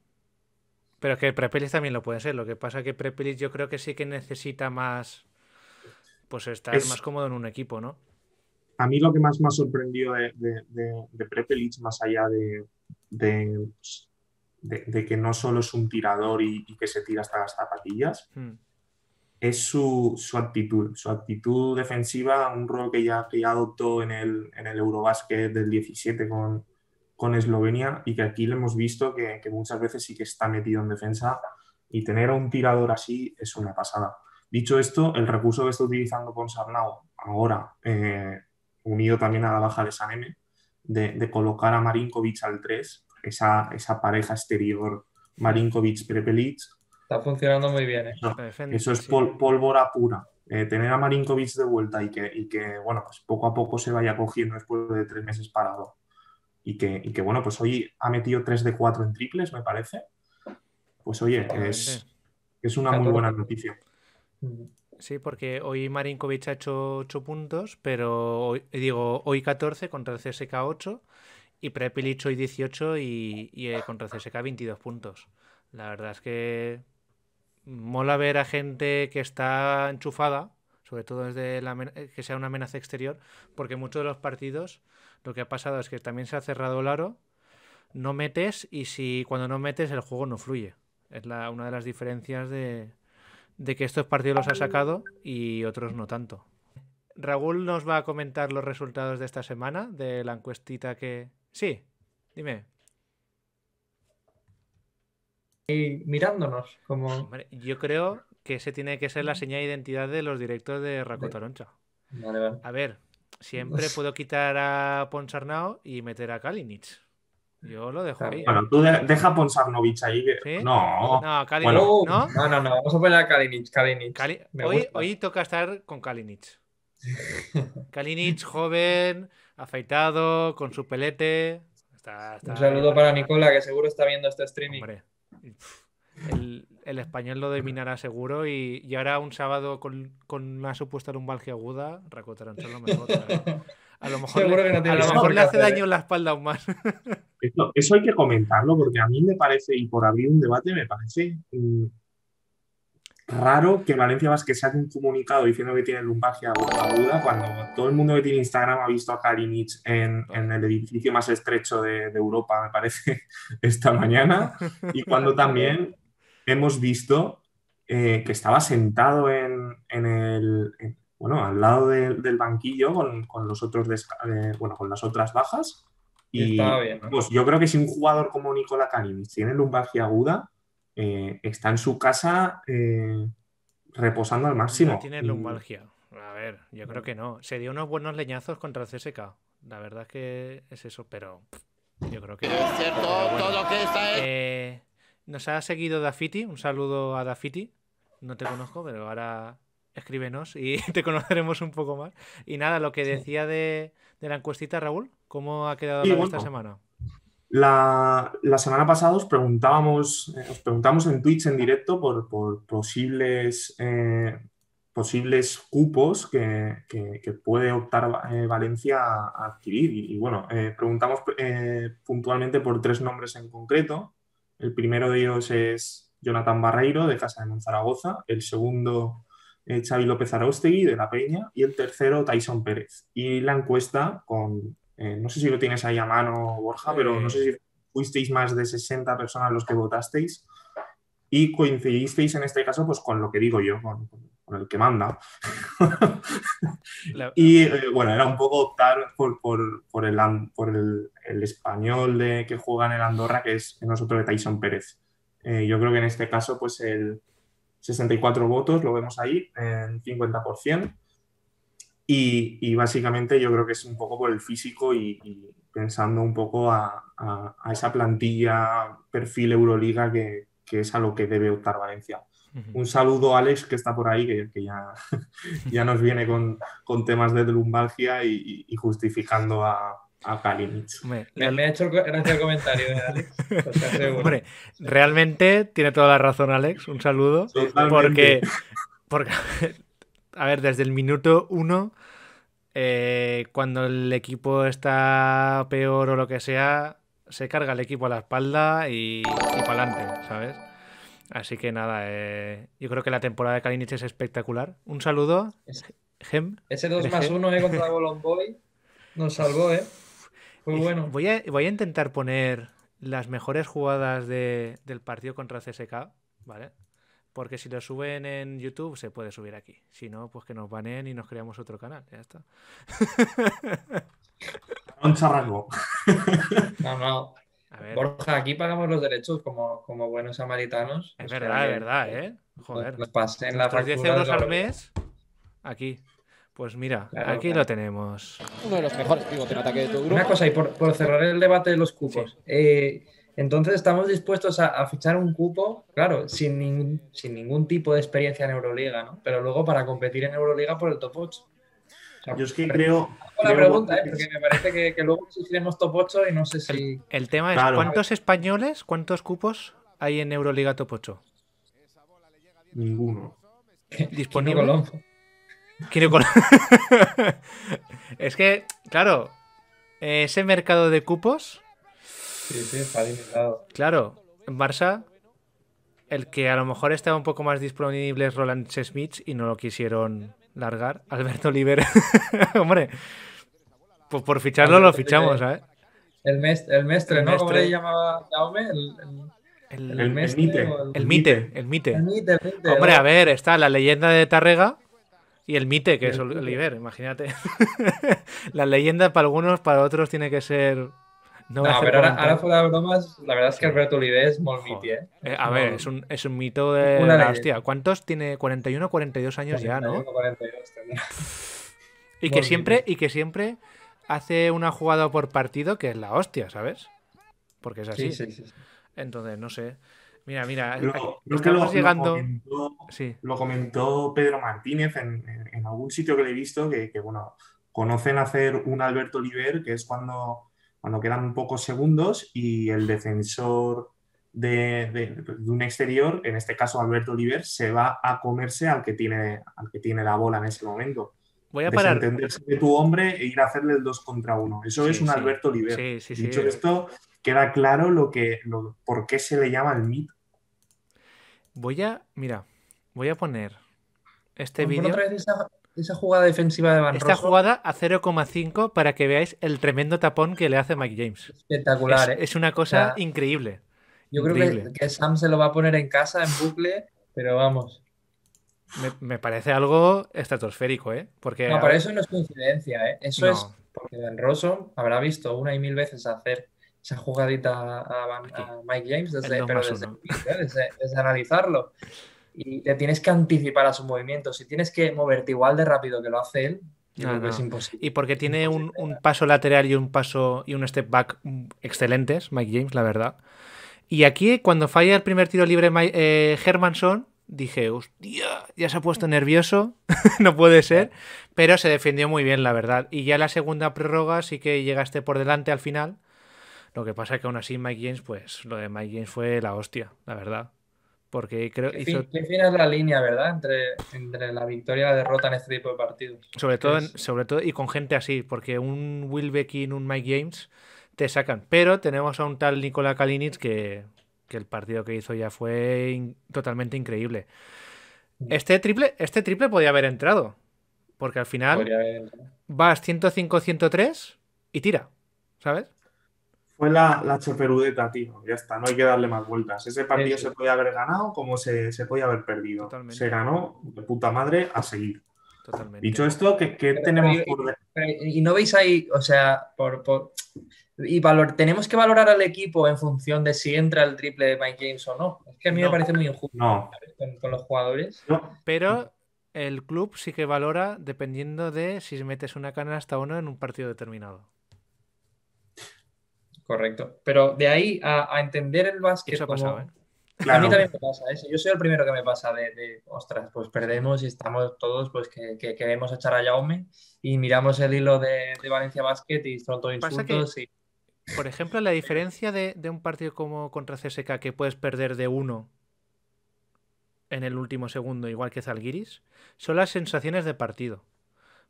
pero es que Prepelis también lo puede ser. Lo que pasa es que Prepelis yo creo que sí que necesita más pues estar más cómodo en un equipo, ¿no?
A mí lo que más me ha sorprendido de, de, Prepelic, más allá pues, de, de, que no solo es un tirador y, que se tira hasta las zapatillas, hmm. es su, su, actitud, su actitud defensiva, un rol que ya, que ya adoptó en el, en el Eurobasket del 17 con, Eslovenia y que aquí le hemos visto que, que, muchas veces sí que está metido en defensa y tener a un tirador así es una pasada. Dicho esto, el recurso que está utilizando con Ponsarnau ahora, eh, unido también a la baja de Saneme, de, de colocar a Marinkovic al 3, esa, esa pareja exterior Marinkovic-Prepelic.
Está funcionando muy bien. ¿eh?
eso es pólvora pura. Eh, tener a Marinkovic de vuelta y que, bueno, pues poco a poco se vaya cogiendo después de tres meses parado. Y que, bueno, pues hoy ha metido 3 de 4 en
triples, me parece.
Pues oye, es, es una muy buena noticia.
Sí, porque hoy Marinkovic ha hecho 8 puntos, pero hoy, digo, hoy 14 contra el CSK 8 y Prepilich hoy 18 y, eh, contra el CSK 22 puntos. La verdad es que mola ver a gente que está enchufada, sobre todo desde eh, que sea una amenaza exterior, porque muchos de los partidos lo que ha pasado es que también se ha cerrado el aro, no metes y si cuando no metes el juego no fluye. Es la, una de las diferencias de, de que estos partidos los ha sacado y otros no tanto. Raúl nos va a comentar los resultados de esta semana, de la encuestita que... Sí, dime.
Y mirándonos como...
yo creo que ese tiene que ser la señal de identidad de los directos de Racotaroncha. Taroncha A ver, siempre puedo quitar a Ponsarnao y meter a Kalinich. Yo lo dejo ahí. Bueno, tú de, deja
Ponsarnovich ahí. No. No, ¿no? ¿no?
No, Vamos a poner a Kalinic. Kalinic. Hoy, toca estar con Kalinic. Kalinic, joven, afeitado, con su pelete. Un saludo para Nicola, que
seguro está viendo este streaming.
El, el, español lo dominará seguro y, y ahora un sábado con, con, una supuesta lumbalgia aguda, Racotarán A lo mejor, a lo mejor le hace daño en ¿eh? la espalda aún más.
Eso, hay que comentarlo porque a mí me parece, y por abrir un debate, me parece mm, raro que Valencia que se un comunicado diciendo que tiene lumbagia duda cuando todo el mundo que tiene Instagram ha visto a Karimich en, el edificio más estrecho de, Europa, me parece, esta mañana, y cuando también hemos visto eh, que estaba sentado en, el, bueno, al lado del banquillo con, los otros, eh, con las otras bajas y, pues yo creo que si un jugador como Nicola Canimis tiene lumbalgia aguda, eh, está en su casa eh, reposando al máximo. No tiene mm. lumbalgia.
A ver, yo creo que no. Se dio unos buenos leñazos contra el CSK. La verdad es que es eso, pero yo creo que. Es cierto, todo que está eh, Nos ha seguido Dafiti. Un saludo a Dafiti. No te conozco, pero ahora escríbenos y te conoceremos un poco más. Y nada, lo que decía de la encuestita, Raúl, ¿Cómo ha quedado esta semana?
La, semana pasada os preguntábamos, eh, preguntamos en Twitch en directo por, posibles, eh, posibles cupos que, puede optar eh, Valencia a, adquirir. Y, bueno, preguntamos puntualmente por tres nombres en concreto. El primero de ellos es Jonathan Barreiro, de Casa de Monzaragoza. El segundo, Xavi López Araustegui, de La Peña. Y el tercero, Tyson Pérez. Y la encuesta con, eh, no sé si lo tienes ahí a mano, Borja, pero no sé si eh. fuisteis más de 60 personas los que votasteis y coincidisteis en este caso pues con lo que digo yo, con, el que manda. y eh, bueno, era un poco optar por, por, el, español de, que juega en el Andorra, que es nosotros de Tyson Pérez. yo creo que en este caso pues el 64 votos, lo vemos ahí, en 50%. Y, básicamente yo creo que es un poco por el físico y, pensando un poco a, esa plantilla, perfil Euroliga que, es a lo que debe optar Valencia. Un saludo a Alex que está por ahí, que, ya, ya nos viene con, temas de lumbalgia y, justificando a, a Kalinic. Me, ha hecho el comentario de Alex.
Pues realmente tiene toda la razón Alex, un saludo. Porque, porque a ver, desde el minuto uno, eh, cuando el equipo está peor o lo que sea, se carga el equipo a la espalda y, y para adelante, ¿sabes? Así que nada, eh, yo creo que la temporada de Kalinich es espectacular. Un saludo, Gem. Ese 2 más 1 eh, contra nos salvó, ¿eh? Muy bueno. Voy a, intentar poner las mejores jugadas del partido contra CSK, ¿vale? Porque si lo suben en YouTube, se puede subir aquí. Si no, pues que nos baneen y nos creamos otro canal. Ya está. Un charrango. No, no. Borja, aquí pagamos los derechos
como, como buenos samaritanos. Es verdad, es verdad, ¿eh? Joder. Los pasen la 10 euros al mes,
aquí. Pues mira, aquí lo tenemos. Uno de los mejores pivotes en ataque de tu grupo. Una cosa, y por, por cerrar
el debate de los cupos. Eh, entonces estamos dispuestos a, fichar un cupo, claro, sin, ningún tipo de experiencia en Euroliga, ¿no? Pero luego para competir en Euroliga por el top 8. Yo es que creo... Una pregunta, ¿eh? porque me parece que, luego exigiremos top 8 y no sé si... El, tema es, ¿cuántos
españoles, cuántos cupos hay en Euroliga top 8? Ninguno. ¿Disponible? Quiero Colón. es que, claro, ese mercado de cupos Sí, Claro, en Barça, el que a lo mejor estaba un poco más disponible es Roland Smith y no lo quisieron largar. Alberto Oliver, hombre, pues por ficharlo lo fichamos,
El, mestre, el mestre, ¿no? llamaba El, el, mite. el, mite. El mite, el mite. Hombre, a ver,
está la leyenda de Tarrega y el mite, que es Oliver, imagínate. la leyenda para algunos, para otros tiene que ser no, pero ahora
fuera de bromas, la verdad es que Alberto Oliver es muy miti, eh? eh a ver,
es un, mito de... la hostia, ¿cuántos tiene? 41 o 42 años ya, ¿no? 42 Y que, siempre, y que siempre hace una jugada por partido que es la hostia, ¿sabes? Porque es así. Entonces, no sé. Mira, mira, lo, eh, comentó,
Pedro Martínez en, algún sitio que le he visto que, bueno, conocen hacer un Alberto Oliver, que es cuando cuando quedan pocos segundos y el defensor de, un exterior, en este caso Alberto Oliver, se va a comerse al que tiene, al que tiene la bola en ese momento.
Voy a parar. Desentenderse de tu
hombre e ir a hacerle el 2 contra 1. Eso es un Alberto Oliver. Dicho esto, queda claro lo que,
por qué se le llama el mito. Voy a, mira, voy a poner este vídeo. Esa jugada defensiva de Van Esta jugada a 0,5 para que veáis el tremendo tapón que le hace Mike James. Espectacular, es, ¿eh? una cosa increíble. Yo creo Que, que, Sam se lo va a poner en casa, en bucle, pero vamos. Me, me parece algo estratosférico, ¿eh? Porque, no, para eso no
es coincidencia, ¿eh? Eso es porque Van Rosso habrá visto una y mil veces hacer esa jugadita a, Mike James desde, pero desde, ¿eh? desde, desde analizarlo y le tienes que anticipar a su movimiento Si tienes que moverte igual de rápido que lo hace él, es imposible.
Y porque tiene un, paso lateral y un paso y un step back excelentes, Mike James, la verdad. Y aquí, cuando falla el primer tiro libre eh, Hermanson, dije, hostia, ya se ha puesto nervioso, no puede ser, pero se defendió muy bien, la verdad. Y ya la segunda prórroga sí que llegaste por delante al final. Lo que pasa es que aún así Mike James, pues lo de Mike James fue la hostia, la verdad. Porque creo es
la línea, ¿verdad? Entre, entre la victoria y la derrota en este tipo de partidos. Sobre todo,
sobre todo, y con gente así, porque un Will Beckin, un Mike James, te sacan. Pero tenemos a un tal Nikola Kalinic que, el partido que hizo ya fue totalmente increíble. Mm. Este triple, este triple podía haber entrado. Porque al final vas 105-103 y tira, ¿sabes?
Fue la, la choperudeta, tío. Ya está, no hay que darle más vueltas. Ese partido se podía haber ganado como se, se podía haber perdido. Se ganó de puta madre a seguir. Dicho esto, ¿qué, tenemos por... Y
no veis ahí, o sea, por, valor, tenemos que valorar al equipo en función de
si entra el triple de Mike James o no. Es que a mí me parece muy injusto no. con, los jugadores. Pero el club sí que valora dependiendo de si metes una canasta hasta uno en un partido determinado
correcto. Pero de ahí a, entender el básquet. Eso ha ¿eh? A mí también me pasa eso. ¿eh? Yo soy el primero que me pasa de, ostras, pues perdemos y estamos todos, pues que, queremos echar a Jaume y miramos el hilo de, Valencia Basket y son todos insultos. y...
Por ejemplo, la diferencia de, un partido como contra CSK que puedes perder de uno en el último segundo, igual que Zalguiris, son las sensaciones de partido.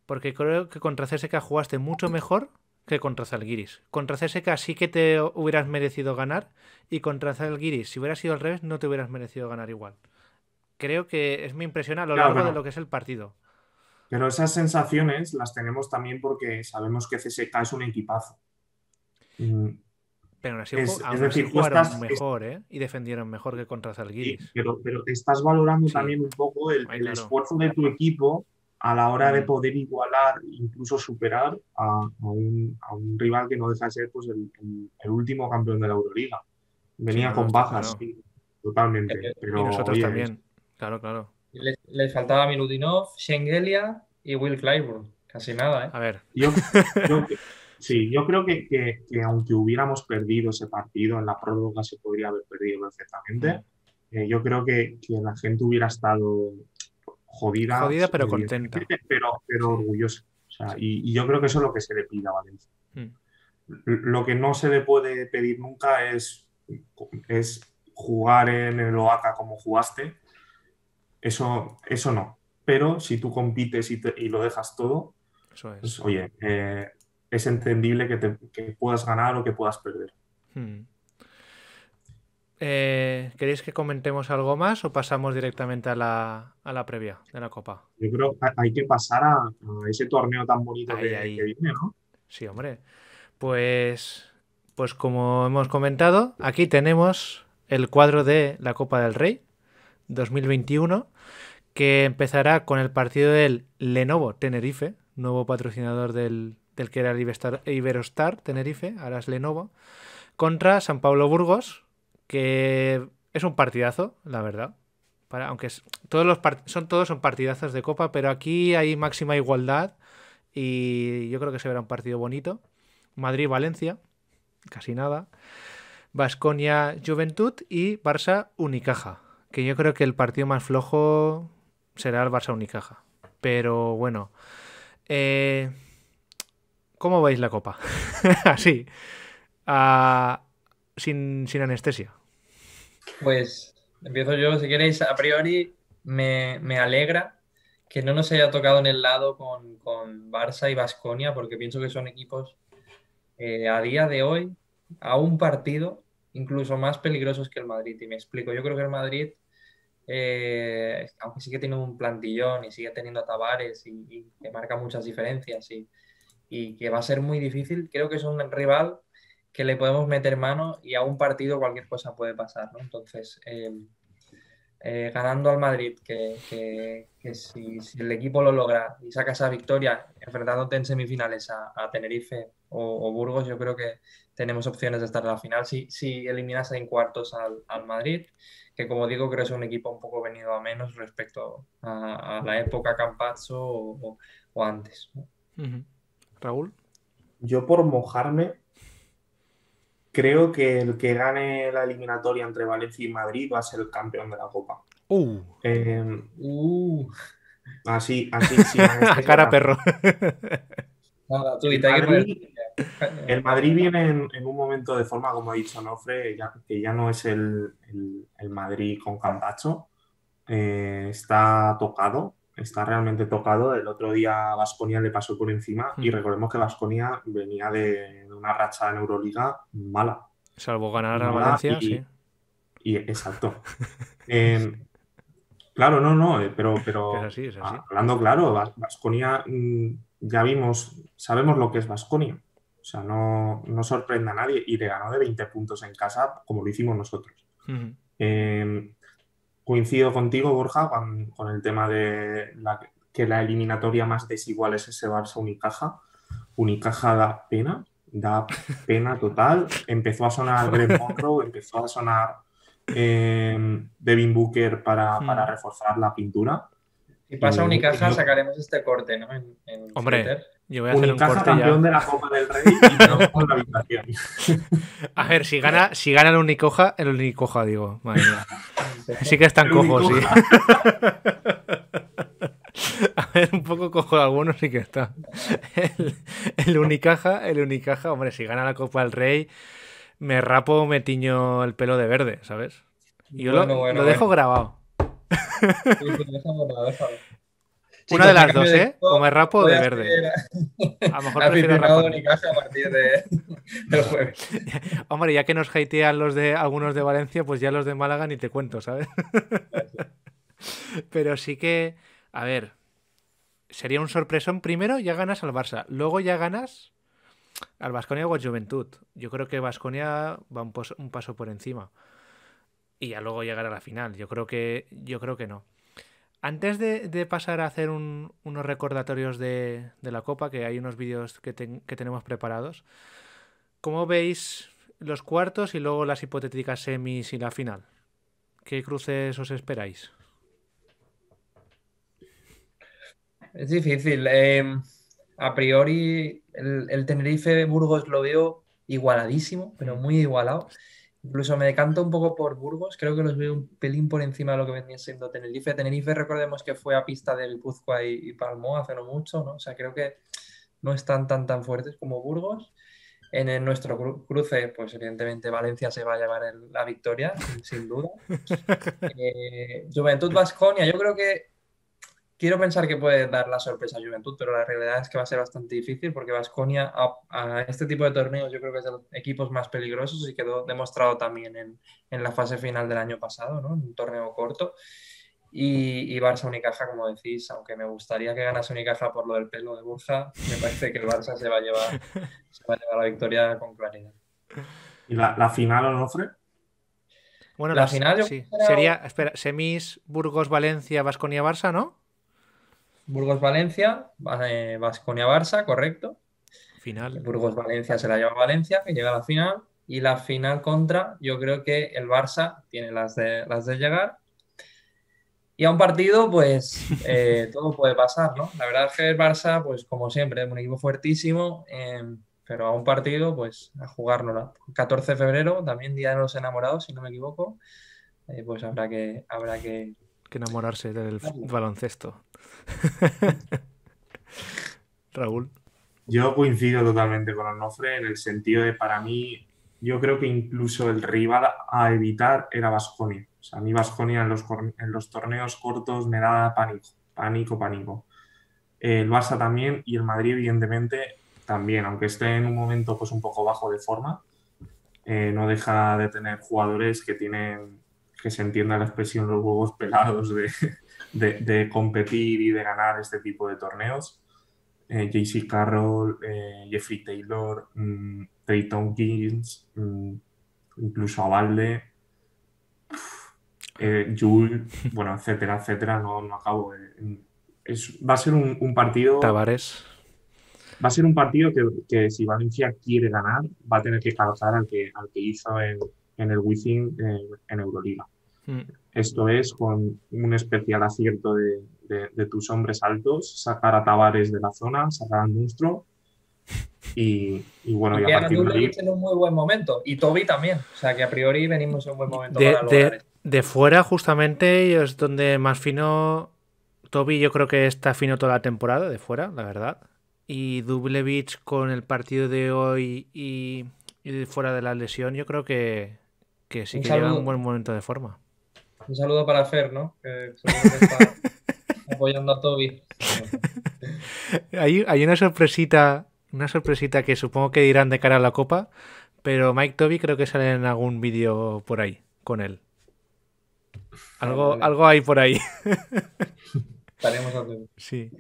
Porque creo que contra CSK jugaste mucho mejor que contra Zalgiris. Contra CSK sí que te hubieras merecido ganar y contra Zalgiris, si hubiera sido al revés, no te hubieras merecido ganar igual. Creo que es muy impresionante a lo largo de lo que es el partido.
Pero esas sensaciones las tenemos también porque
sabemos que CSK es un equipazo. Mm. Pero aún así, es, jugaron mejor ¿eh? y defendieron mejor que contra Zalgiris. pero, te estás valorando también un poco el, esfuerzo de tu equipo a la hora de mm. poder igualar, incluso superar
a, un, rival que no deja de ser pues, el, último campeón de la Euroliga. Venía con bajas, totalmente. Eh, eh, pero, y nosotros también,
claro, claro.
Les, faltaba Milutinov, Shengelia y Will Clyburn. Casi nada, ¿eh? A ver.
Yo, sí, yo creo que, que, aunque hubiéramos perdido ese partido, en la prórroga se podría haber perdido perfectamente. Mm. Eh, yo creo que, que, la gente hubiera estado jodida. pero contenta. Pero, pero orgullosa. y, yo creo que eso es lo que se le pide a Valencia. Mm. Lo que no se le puede pedir nunca es, es jugar en el OACA como jugaste. Eso, eso no. Pero si tú compites y, lo dejas todo, es. Pues, oye, eh, es entendible que, te, puedas ganar o que puedas perder.
Mm. Eh, ¿queréis que comentemos algo más o pasamos directamente a la, previa de la Copa? Yo creo que hay que pasar a, ese torneo tan bonito que, ahí. viene, ¿no? Sí, hombre. Pues, pues como hemos comentado, aquí tenemos el cuadro de la Copa del Rey 2021 que empezará con el partido del Lenovo Tenerife, nuevo patrocinador del, que era el Iberostar Tenerife, ahora es Lenovo, contra San Pablo Burgos, que es un partidazo, la verdad. Para, aunque todos los son todos son partidazos de copa, pero aquí hay máxima igualdad y yo creo que se verá un partido bonito. Madrid-Valencia, casi nada. Basconia, Juventud y Barça Unicaja, que yo creo que el partido más flojo será el Barça Unicaja. Pero bueno, eh, ¿cómo vais la copa? Así, ah, sin anestesia. Pues empiezo yo, si queréis, a priori me, me
alegra que no nos haya tocado en el lado con, con Barça y Vasconia, porque pienso que son equipos eh, a día de hoy, a un partido, incluso más peligrosos que el Madrid. Y me explico, yo creo que el Madrid, eh, aunque sí que un plantillón y sigue teniendo a Tavares y, que marca muchas diferencias y, y que va a ser muy difícil, creo que es un rival que le podemos meter mano y a un partido cualquier cosa puede pasar, ¿no? Entonces, eh, eh, ganando al Madrid, que, si, el equipo lo logra y saca esa victoria, enfrentándote en semifinales a, Tenerife o, Burgos, yo creo que tenemos opciones de estar en la final si, si eliminas en cuartos al, Madrid, que como digo, creo que es un equipo un poco venido a menos respecto a, la época Campazzo o, antes.
Raúl. Yo por mojarme creo que el que gane la eliminatoria entre Valencia y Madrid va a ser el campeón de la Copa. Uh. Em, uh. Así, así, este A cara perro. el, Madrid, viene en, un momento de forma, como ha dicho Nofre, que ya no es el, Madrid con Campacho. Eh, está tocado, está realmente tocado. El otro día Vasconia le pasó por encima y hmm. recordemos que Vasconia venía de una racha de Euroliga mala.
Salvo ganar a Valencia, sí.
Y, exacto. Em, claro, no, no, eh, pero, pero hablando claro, Vasconia mm, ya vimos, sabemos lo que es Vasconia. O sea, no, no sorprende a nadie y le ganó de 20 puntos en casa como lo hicimos nosotros coincido contigo, Borja, con, el tema de que la eliminatoria más desigual es ese Barça Unicaja. Unicaja da pena, da pena total. Empezó a sonar Greg Monroe, empezó a sonar eh, Devin Booker para, para hmm. reforzar la pintura.
Si pasa eh, Unicaja,
sacaremos este corte, ¿no? Hombre, yo
voy a hacer un corte campeón de la Copa del Rey y con la habitación. A ver, si gana, si gana el Unicoja, el Unicoja, digo. Sí que están cojos, sí. A ver, un poco cojo algunos sí que está. El, Unicaja, el Unicaja, hombre, si gana la Copa del Rey, me rapo, me tiño el pelo de verde, ¿sabes? yo lo, dejo grabado. Una de las dos, ¿eh? O me rapo o de verde. A lo mejor prefiero rapo. a partir de... jueves. Hombre, ya que nos haitean los de algunos de Valencia, pues ya los de Málaga ni te cuento, ¿sabes? Pero sí que, a ver, sería un sorpresón primero, ya ganas al Barça, luego ya ganas al Vasconia o a Juventud. Yo creo que Vasconia va un paso por encima y ya luego llegar a la final. Yo creo que, yo creo que no. Antes de, pasar a hacer unos recordatorios de, la Copa, que hay unos vídeos que, tenemos preparados, ¿cómo veis los cuartos y luego las hipotéticas semis y la final? ¿Qué cruces os esperáis? Es difícil. Eh, a priori, el,
el Tenerife-Burgos lo veo igualadísimo, pero mm. muy igualado. Incluso me decanto un poco por Burgos, creo que los veo un pelín por encima de lo que venía siendo Tenerife. Tenerife, recordemos que fue a pista de Guipúzcoa y, Palmó hace no mucho, ¿no? O sea, creo que no están tan tan fuertes como Burgos. En nuestro cruce, pues evidentemente Valencia se va a llevar la victoria, sin, duda. Eh, Juventud Vasconia, yo creo que Quiero pensar que puede dar la sorpresa a Juventud, pero la realidad es que va a ser bastante difícil porque Vasconia a, este tipo de torneos yo creo que es de los equipos más peligrosos y quedó demostrado también en, la fase final del año pasado, ¿no? un torneo corto. Y, Barça Unicaja, como decís, aunque me gustaría que ganase Unicaja por lo del pelo de Burja, me parece que el Barça se va a llevar, a la victoria con claridad.
¿Y la, la final, Onofre? Bueno, la final
sería,
espera, semis, Burgos, Valencia, Vasconia, Barça,
¿no? Burgos-Valencia, eh, Vasconia-Barça, correcto. Final. Burgos-Valencia se la lleva Valencia, que llega a la final. Y la final contra, yo creo que el Barça tiene las de, llegar. Y a un partido, pues
eh, todo
puede pasar, ¿no? La verdad es que el Barça, pues como siempre, es un equipo fuertísimo, em, pero a un partido, pues a jugarlo. 14 de febrero, también Día de los Enamorados, si no me equivoco, eh, pues habrá que, habrá que
que enamorarse del baloncesto. Raúl. Yo coincido
totalmente con Onofre en el sentido de, para mí, yo creo que incluso el rival a evitar era Vasconia. O sea, a mí Vasconia en los, torneos cortos me da pánico, pánico, pánico. Eh, el Barça también y el Madrid, evidentemente, también, aunque esté en un momento pues un poco bajo de forma, eh, no deja de tener jugadores que tienen que se entienda la expresión los huevos pelados de, de, competir y de ganar este tipo de torneos. Eh, JC Carroll, eh, Jeffrey Taylor, mmm, Trey mm, incluso Avalde, eh, bueno, etcétera, etcétera. No, no acabo. Es, va a ser un, partido. Tavares. Va a ser un partido que, que, si Valencia quiere ganar, va a tener que calzar al que, al que hizo en, en el Wizzing eh, en Euroliga. Hmm. Esto es con un especial acierto de, tus hombres altos, sacar a Tavares de la zona, sacar al monstruo
y, bueno, y a partir de ahí...
en un muy buen momento y Toby también, o sea que a priori venimos en un buen momento de,
fuera justamente es donde más fino Toby yo creo que está fino toda la temporada de fuera, la verdad. Y Dublevich con el partido de hoy y, y fuera de la lesión, yo creo que que sí que lleva un buen momento de forma.
Un saludo para Fer, ¿no? Que está apoyando a Toby.
hay, una sorpresita, una sorpresita que supongo que dirán de cara a la copa, pero Mike Toby creo que sale en algún vídeo por ahí con él. Algo, algo hay por ahí. Estaremos ver. Sí.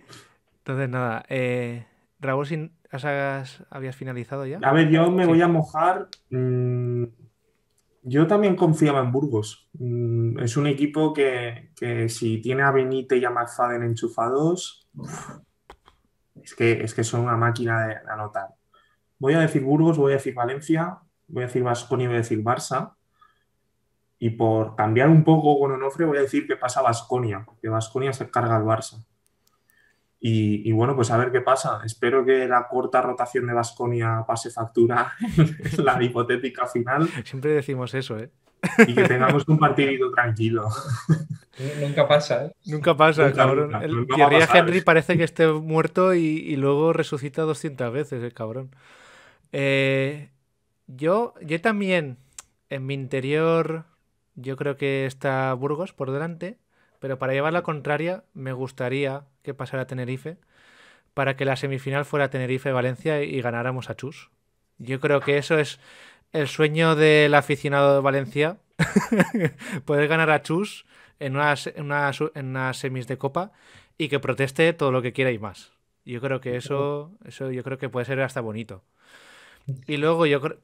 Entonces, nada. Eh, Raúl, si has, habías finalizado ya. A ver, yo me voy a
mojar. Mm, yo también confiaba en Burgos. Mm, es un equipo que, si tiene a Benítez y a McFadden enchufados, es que, es que son una máquina de anotar. Voy a decir Burgos, voy a decir Valencia, voy a decir Vasconia, voy a decir Barça. Y por cambiar un poco con Onofre, voy a decir que pasa Vasconia, que Vasconia se carga al Barça. Y, bueno, pues a ver qué pasa. Espero que la corta rotación de Vasconia pase factura la hipotética final. Siempre decimos eso, ¿eh? Y que tengamos un partido tranquilo. Nunca pasa, ¿eh? Nunca pasa, cabrón. Henry
parece que esté muerto y, luego resucita 200 veces, el cabrón. Eh, yo, yo también, en mi interior, yo creo que está Burgos por delante, pero para llevar la contraria, me gustaría que pasara a Tenerife para que la semifinal fuera Tenerife-Valencia y ganáramos a Chus. Yo creo que eso es el sueño del aficionado de Valencia, poder ganar a Chus en una en, una semis de copa y que proteste todo lo que quiera y más. Yo creo que eso, eso yo creo que puede ser hasta bonito. Y luego yo creo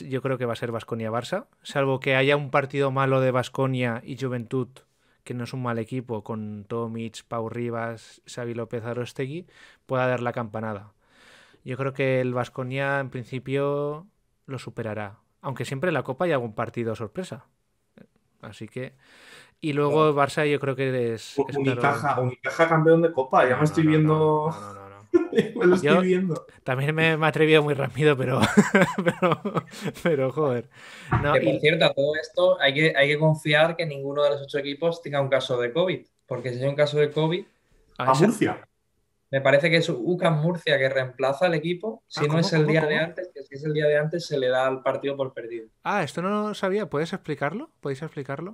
yo creo que va a ser Vasconia Barça, salvo que haya un partido malo de Vasconia y Juventud que no es un mal equipo con Tomic, Pau Rivas, Xavi López Arostegui, pueda dar la campanada. Yo creo que el Vasconia en principio lo superará, aunque siempre en la Copa hay algún partido sorpresa. Así que y luego Barça yo creo que es, Unicaja,
campeón de Copa, ya me estoy no, viendo
También me, me, atrevido muy rápido, pero, pero, joder. No, por cierto,
todo esto hay que, hay que confiar que ninguno de los ocho equipos tenga un caso de COVID, porque si hay un caso de COVID... A, Murcia. Me parece que es UCAM Murcia que reemplaza al equipo.
Si ah, no es el día de antes,
que si es el día de antes, se le da al partido por perdido.
Ah, esto no lo sabía. ¿Puedes explicarlo? ¿Podéis explicarlo?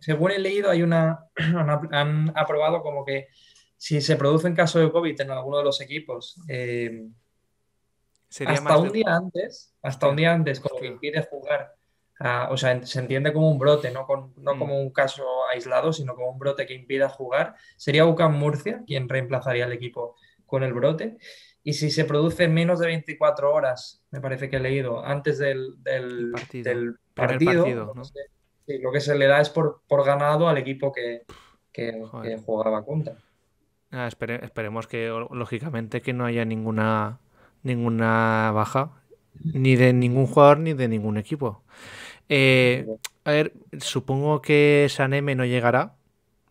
según he leído, hay
una. han
aprobado como que si se produce en caso de COVID en alguno de los equipos, eh, hasta un día antes, hasta un día antes, como que impide jugar, ah, o sea, se entiende como un brote, no, mm. como un caso aislado, sino como un brote que impida jugar, sería UCAM Murcia quien reemplazaría al equipo con el brote. Y si se produce menos de 24 horas, me parece que he leído, antes del, partido, lo que se le da es por, ganado al equipo que jugaba contra.
Ah, esperemos que, lógicamente, que no haya ninguna, ninguna baja, ni de ningún jugador ni de ningún equipo. Eh, a ver, supongo que Saneme no llegará,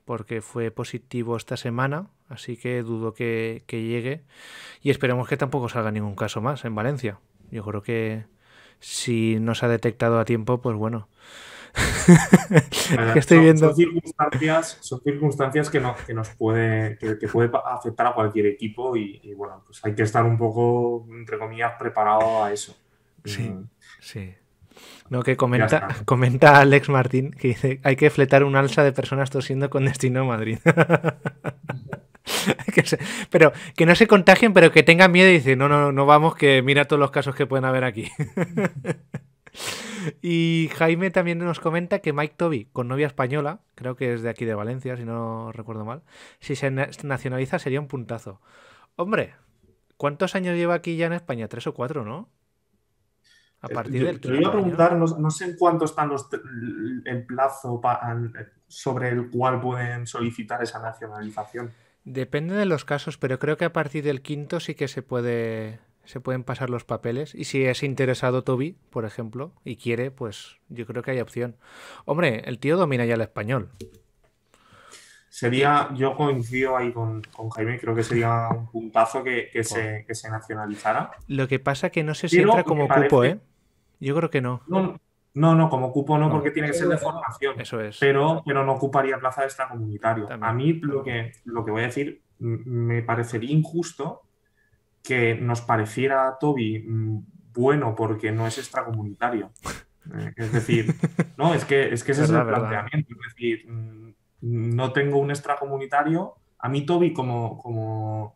porque fue positivo esta semana, así que dudo que, que llegue. Y esperemos que tampoco salga ningún caso más en Valencia. Yo creo que si no se ha detectado a tiempo, pues bueno. estoy son, viendo.
circunstancias, que, no, nos puede, que, puede afectar a cualquier equipo y, bueno, pues hay que estar un poco, entre comillas, preparado a eso. Sí, mm.
No, que comenta, comenta Alex Martín que dice, hay que fletar un alza de personas tosiendo con destino a Madrid. pero que no se contagien, pero que tengan miedo y dicen, no, no, no vamos, que mira todos los casos que pueden haber aquí. y Jaime también nos comenta que Mike Toby, con novia española, creo que es de aquí de Valencia, si no recuerdo mal, si se nacionaliza sería un puntazo. Hombre, ¿cuántos años lleva aquí ya en España? Tres o cuatro, ¿no? A eh, partir del. Te a preguntar,
no, sé en cuánto están los, el plazo sobre el cual pueden solicitar esa nacionalización.
Depende de los casos, pero creo que a partir del quinto sí que se puede se pueden pasar los papeles. Y si es interesado Toby, por ejemplo, y quiere, pues yo creo que hay opción. Hombre, el tío domina ya el español. Sería, yo
coincido ahí con, Jaime, creo que sería un puntazo que, se, nacionalizara.
Lo que pasa que no se si como cupo, ¿eh? Yo creo que no. no. No, como cupo no, porque tiene que ser de
formación. Eso es. Pero, pero no ocuparía plaza de esta comunitario. A mí lo que, lo que voy a decir me parecería injusto que nos pareciera Toby mm, bueno porque no es extracomunitario. Eh, es decir, no, es que, es ese es, el planteamiento. Es decir, mm, no tengo un extracomunitario. A mí Toby como, como,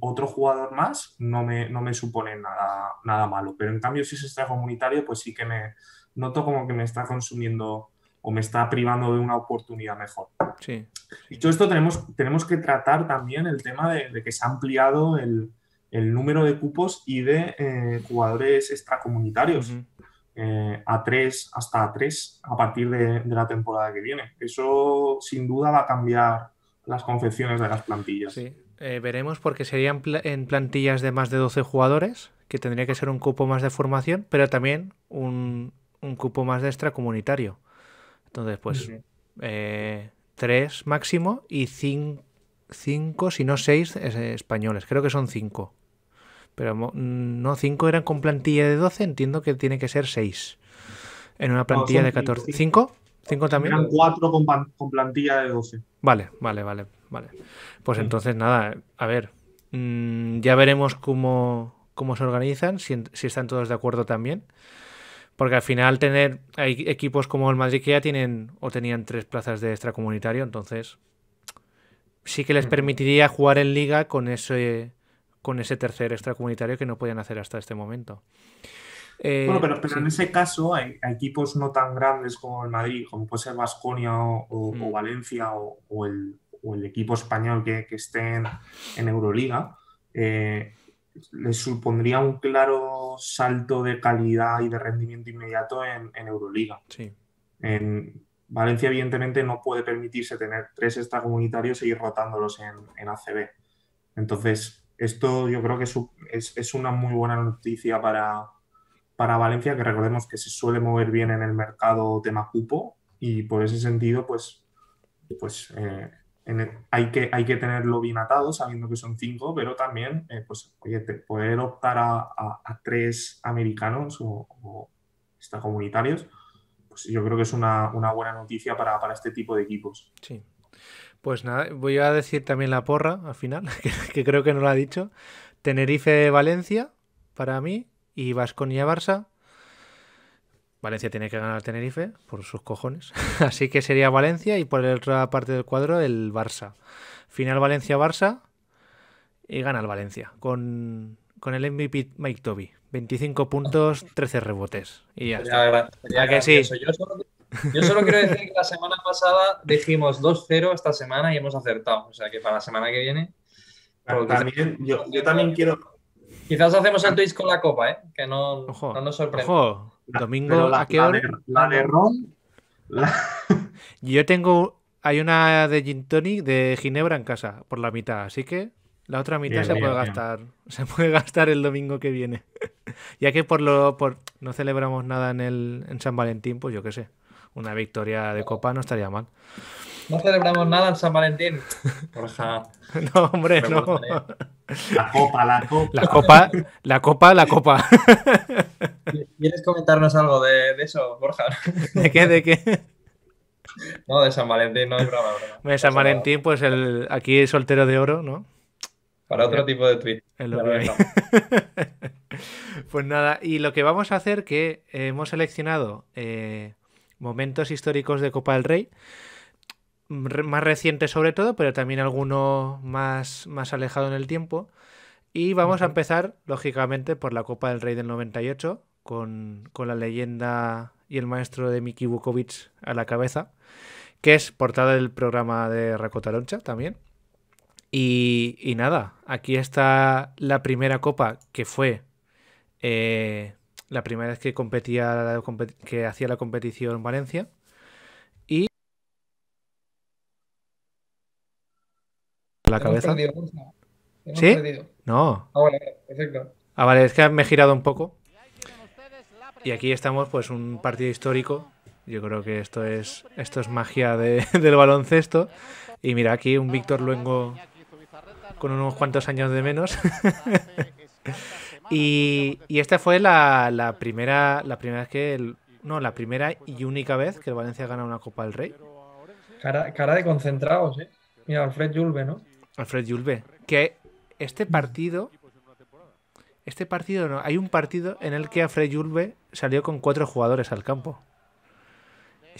otro jugador más no me, no me supone nada, nada malo. Pero en cambio si es extracomunitario, pues sí que me noto como que me está consumiendo o me está privando de una oportunidad mejor. Sí. Dicho esto, tenemos, tenemos que tratar también el tema de que se ha ampliado el, el número de cupos y de eh, jugadores extracomunitarios. Eh, a tres,
hasta tres, a partir de, la
temporada que viene. Eso sin duda va a cambiar las confecciones de las plantillas.
Eh, veremos porque serían en plantillas de más de 12 jugadores, que tendría que ser un cupo más de formación, pero también un, un cupo más de extracomunitario. Entonces, pues, tres máximo y cinco si no seis españoles. Creo que son cinco. Pero no, cinco eran con plantilla de 12, entiendo que tiene que ser seis. En una plantilla de 14. ¿Cinco? ¿Cinco también? Eran cuatro
con, plantilla de 12.
Vale, vale, vale. vale. Pues entonces, nada, a ver. Mm, ya veremos cómo, se organizan, si, están todos de acuerdo también. Porque al final tener hay equipos como el Madrid que ya tienen o tenían tres plazas de extracomunitario, entonces sí que les permitiría jugar en liga con ese con ese tercer extracomunitario que no podían hacer hasta este momento. Eh, bueno, pero, en ese
caso hay, equipos no tan grandes como el Madrid, como puede ser Vasconia o, mm. Valencia o, el, equipo español que, que esté en, Euroliga, eh, les supondría un claro salto de calidad y de rendimiento inmediato en, Euroliga. Sí. En, Valencia, evidentemente, no puede permitirse tener tres extracomunitarios e ir rotándolos en ACB. Entonces, esto yo creo que es, una muy buena noticia para, Valencia, que recordemos que se suele mover bien en el mercado tema cupo y por ese sentido, pues, pues eh, hay, que, hay que tenerlo bien atado, sabiendo que son cinco, pero también, eh, pues, poder optar a, tres americanos o, o comunitarios, pues yo creo que es una, buena noticia para, para, este tipo de equipos. Sí,
pues nada, voy a decir también la porra al final, que, creo que no lo ha dicho. Tenerife-Valencia, para mí, y Vasconia-Barça. Valencia tiene que ganar Tenerife, por sus cojones. Así que sería Valencia y por la otra parte del cuadro el Barça. Final Valencia-Barça y gana el Valencia con, el MVP Mike Toby. 25 puntos, 13 rebotes. Y ya, que sí? Yo solo quiero decir que la semana
pasada dijimos 2-0 esta semana y hemos acertado. O sea que para la semana que viene. Pues, ah, yo, también quiero. Quizás hacemos el Twitch con la copa, ¿eh? Que no, nos sorprende. Ojo, domingo la, qué La, de Ron.
Yo tengo. Hay una de Gin Tonic de Ginebra en casa, por la mitad, así que. La otra mitad se puede gastar. Se puede gastar el domingo que viene. ya que por lo. Por, no celebramos nada en el en San Valentín, pues yo qué sé una victoria de Copa no estaría mal.
No celebramos nada en San Valentín.
Borja. No, hombre, no. La copa, la copa. La copa, la copa, la copa. ¿Quieres comentarnos
algo de, eso, Borja?
¿De qué? ¿De qué?
No, de San Valentín, no es broma, De San
Valentín, pues el aquí el soltero de oro, ¿no? Para otro tipo de tweet. pues nada, y lo que vamos a hacer que hemos seleccionado eh, momentos históricos de Copa del Rey, más recientes sobre todo, pero también alguno más, más alejado en el tiempo. Y vamos a empezar, lógicamente, por la Copa del Rey del 98, con, la leyenda y el maestro de Miki Vukovic a la cabeza, que es portada del programa de Racotaroncha también. Y, y, nada, aquí está la primera copa que fue eh, la primera vez que competía que hacía la competición Valencia y la cabeza sí no ah, ah, vale, es que me he girado un poco y aquí estamos pues un partido histórico yo creo que esto es esto es magia de, del baloncesto y mira aquí un Víctor Luengo con unos cuantos años de menos Y, esta fue la, primera la primera vez que no la primera y única vez que el Valencia gana una Copa del Rey.
Cara, de concentrados, eh. Mira,
Alfred Yulbe, ¿no? Alfred Yulbe. Que este partido. Este partido no. Hay un partido en el que Alfred Yulbe salió con cuatro jugadores al campo.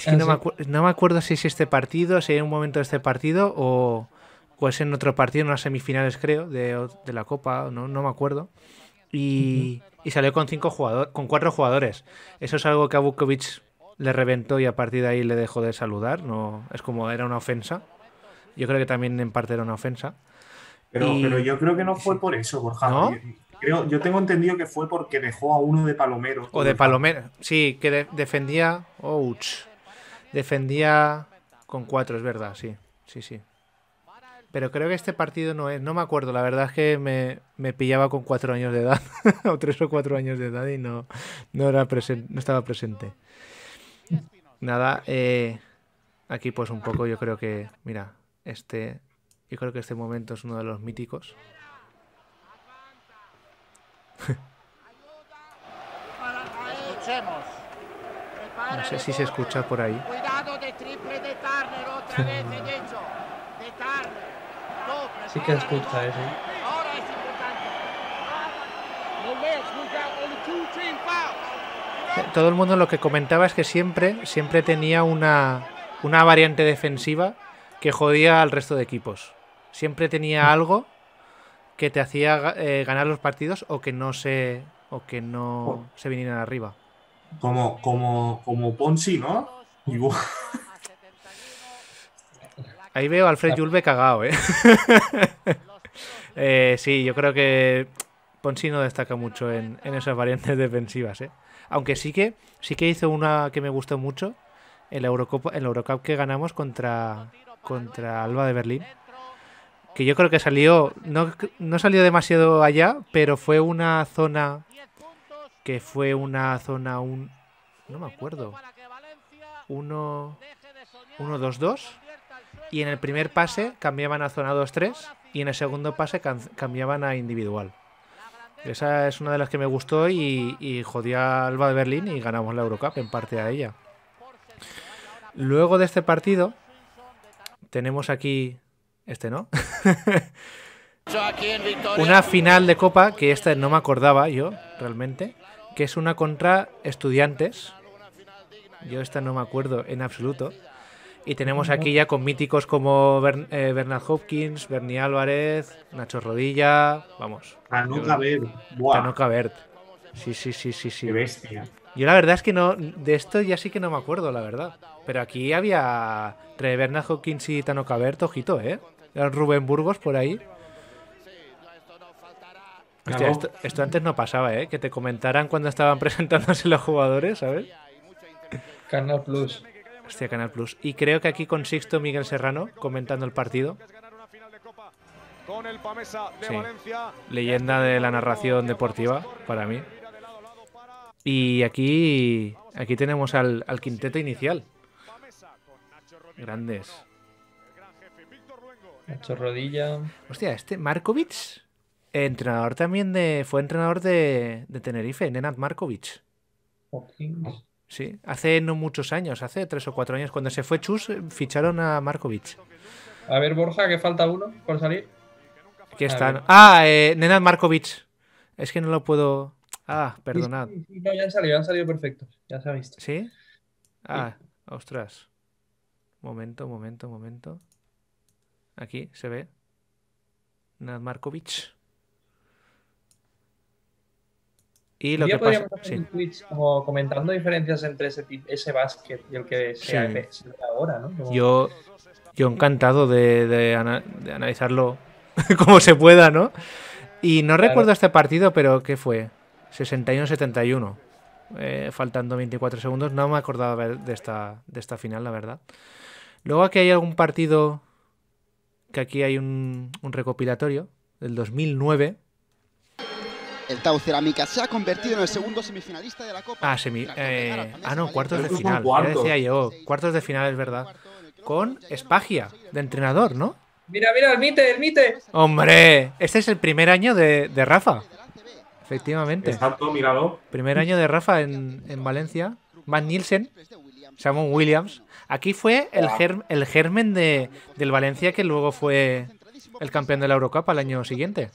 Ah, no, me acuerdo si es este partido, si hay un momento de este partido o, es en otro partido, en unas semifinales creo, de, la Copa, no, no me acuerdo y, salió con cinco jugadores, con cuatro jugadores. Eso es algo que a Vukovic le reventó y a partir de ahí le dejó de saludar. No, es como era una ofensa. Yo creo que también en parte era una ofensa. Pero, pero yo
creo que no fue por eso, Borja. yo tengo entendido que fue porque dejó a uno de Palomero. O de Palomero,
sí, que defendía. Defendía con cuatro, es verdad, sí. Sí, sí. Pero creo que este partido no es, no me acuerdo, la verdad es que me, pillaba con cuatro años de edad, o tres o cuatro años de edad y no, era no estaba presente. Nada, eh, aquí pues un poco yo creo que, mira, este, yo creo que este momento es uno de los míticos. no sé si se escucha por ahí. Cuidado de triple de Turner otra vez de sí que es Todo el mundo lo que comentaba es que siempre, siempre tenía una, una variante defensiva que jodía al resto de equipos. Siempre tenía algo que te hacía eh, ganar los partidos o que no se o que no se vinieran arriba.
Como como como Ponzi,
¿no? Ahí veo a Alfred Yulbe cagado, ¿eh? ¿eh? Sí, yo creo que Ponzi no destaca mucho en, esas variantes defensivas, ¿eh? Aunque sí que, sí que hizo una que me gustó mucho, el, Eurocup, el que ganamos contra, contra Alba de Berlín. Que yo creo que salió, no, salió demasiado allá, pero fue una zona que fue una zona un... No me acuerdo. 1... 1-2-2 y en el primer pase cambiaban a zona 2-3 y en el segundo pase cambiaban a individual. Esa es una de las que me gustó y, y jodía Alba de Berlín y ganamos la Eurocup en parte a ella. Luego de este partido tenemos aquí este, ¿no? una final de copa que esta no me acordaba yo realmente, que es una contra estudiantes. Yo esta no me acuerdo en absoluto. Y tenemos aquí ya con míticos como eh, Bernard Hopkins, Bernie Álvarez, Nacho Rodilla, vamos. Tano Sí, sí, sí, sí, sí. Qué bestia. Yo la verdad es que no, de esto ya sí que no me acuerdo, la verdad. Pero aquí había entre Bernard Hopkins y Tano Cabert, ojito, ¿eh? Rubén Burgos por ahí. esto, antes no pasaba, ¿eh? Que te comentaran cuando estaban presentándose los jugadores, ¿sabes? Canal Plus. Hostia, este Canal Plus. Y creo que aquí consisto Miguel Serrano comentando el partido. Leyenda de la narración deportiva para mí. Y aquí, aquí tenemos al, quinteto inicial. Grandes. Nacho Rodilla. Hostia, este Markovic, entrenador también de. Fue entrenador de, Tenerife, Nenad Markovic. Sí, hace no muchos años, hace tres o cuatro años, cuando se fue Chus, eh, ficharon a Markovic.
A ver, Borja, que falta uno por salir. Aquí están.
Ah, eh, Nenad Markovic. Es que no lo puedo. Ah, perdonad. no, ya han salido, han salido perfectos. Ya se ha visto. ¿Sí? Ah, ostras. Momento, momento, momento. Aquí se ve. Nenad Markovic. Y lo que pasa, hacer
como comentando diferencias entre ese, ese básquet y el que se, ahora, Yo,
yo encantado de, analizarlo como se pueda, ¿no? Y no recuerdo este partido, pero ¿qué fue? 61-71. Eh, faltando 24 segundos. No me acordaba de esta, de esta final, la verdad. Luego aquí hay algún partido que aquí hay un, un recopilatorio del 2009 el Tau
Cerámica se ha convertido en el segundo semifinalista de la
Copa. Ah, semi eh, ah, no, cuartos de final. decía yo, cuartos de final es verdad. Con Espagia, de entrenador, ¿no?
Mira, mira, el mite, el mite.
Hombre, este es el primer año de, Rafa. Efectivamente. Exacto, Primer año de Rafa en, Valencia. Van Nielsen, Samuel Williams. Aquí fue el, germ, el germen de, del Valencia que luego fue el campeón de la Eurocopa al año siguiente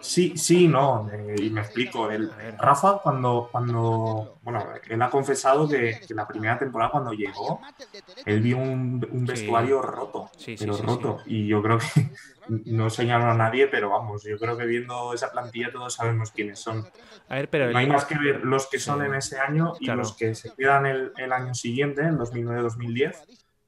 sí, sí, no,
eh, y me explico. El, Rafa,
cuando, cuando,
bueno, él ha confesado que, la primera temporada cuando llegó, él vio un, vestuario roto, pero roto. Y yo creo que, no señaló a nadie, pero vamos, yo creo que viendo esa plantilla todos sabemos quiénes son. A ver, pero hay más que ver los que son en ese año y los que se quedan el, año siguiente, en 2009-2010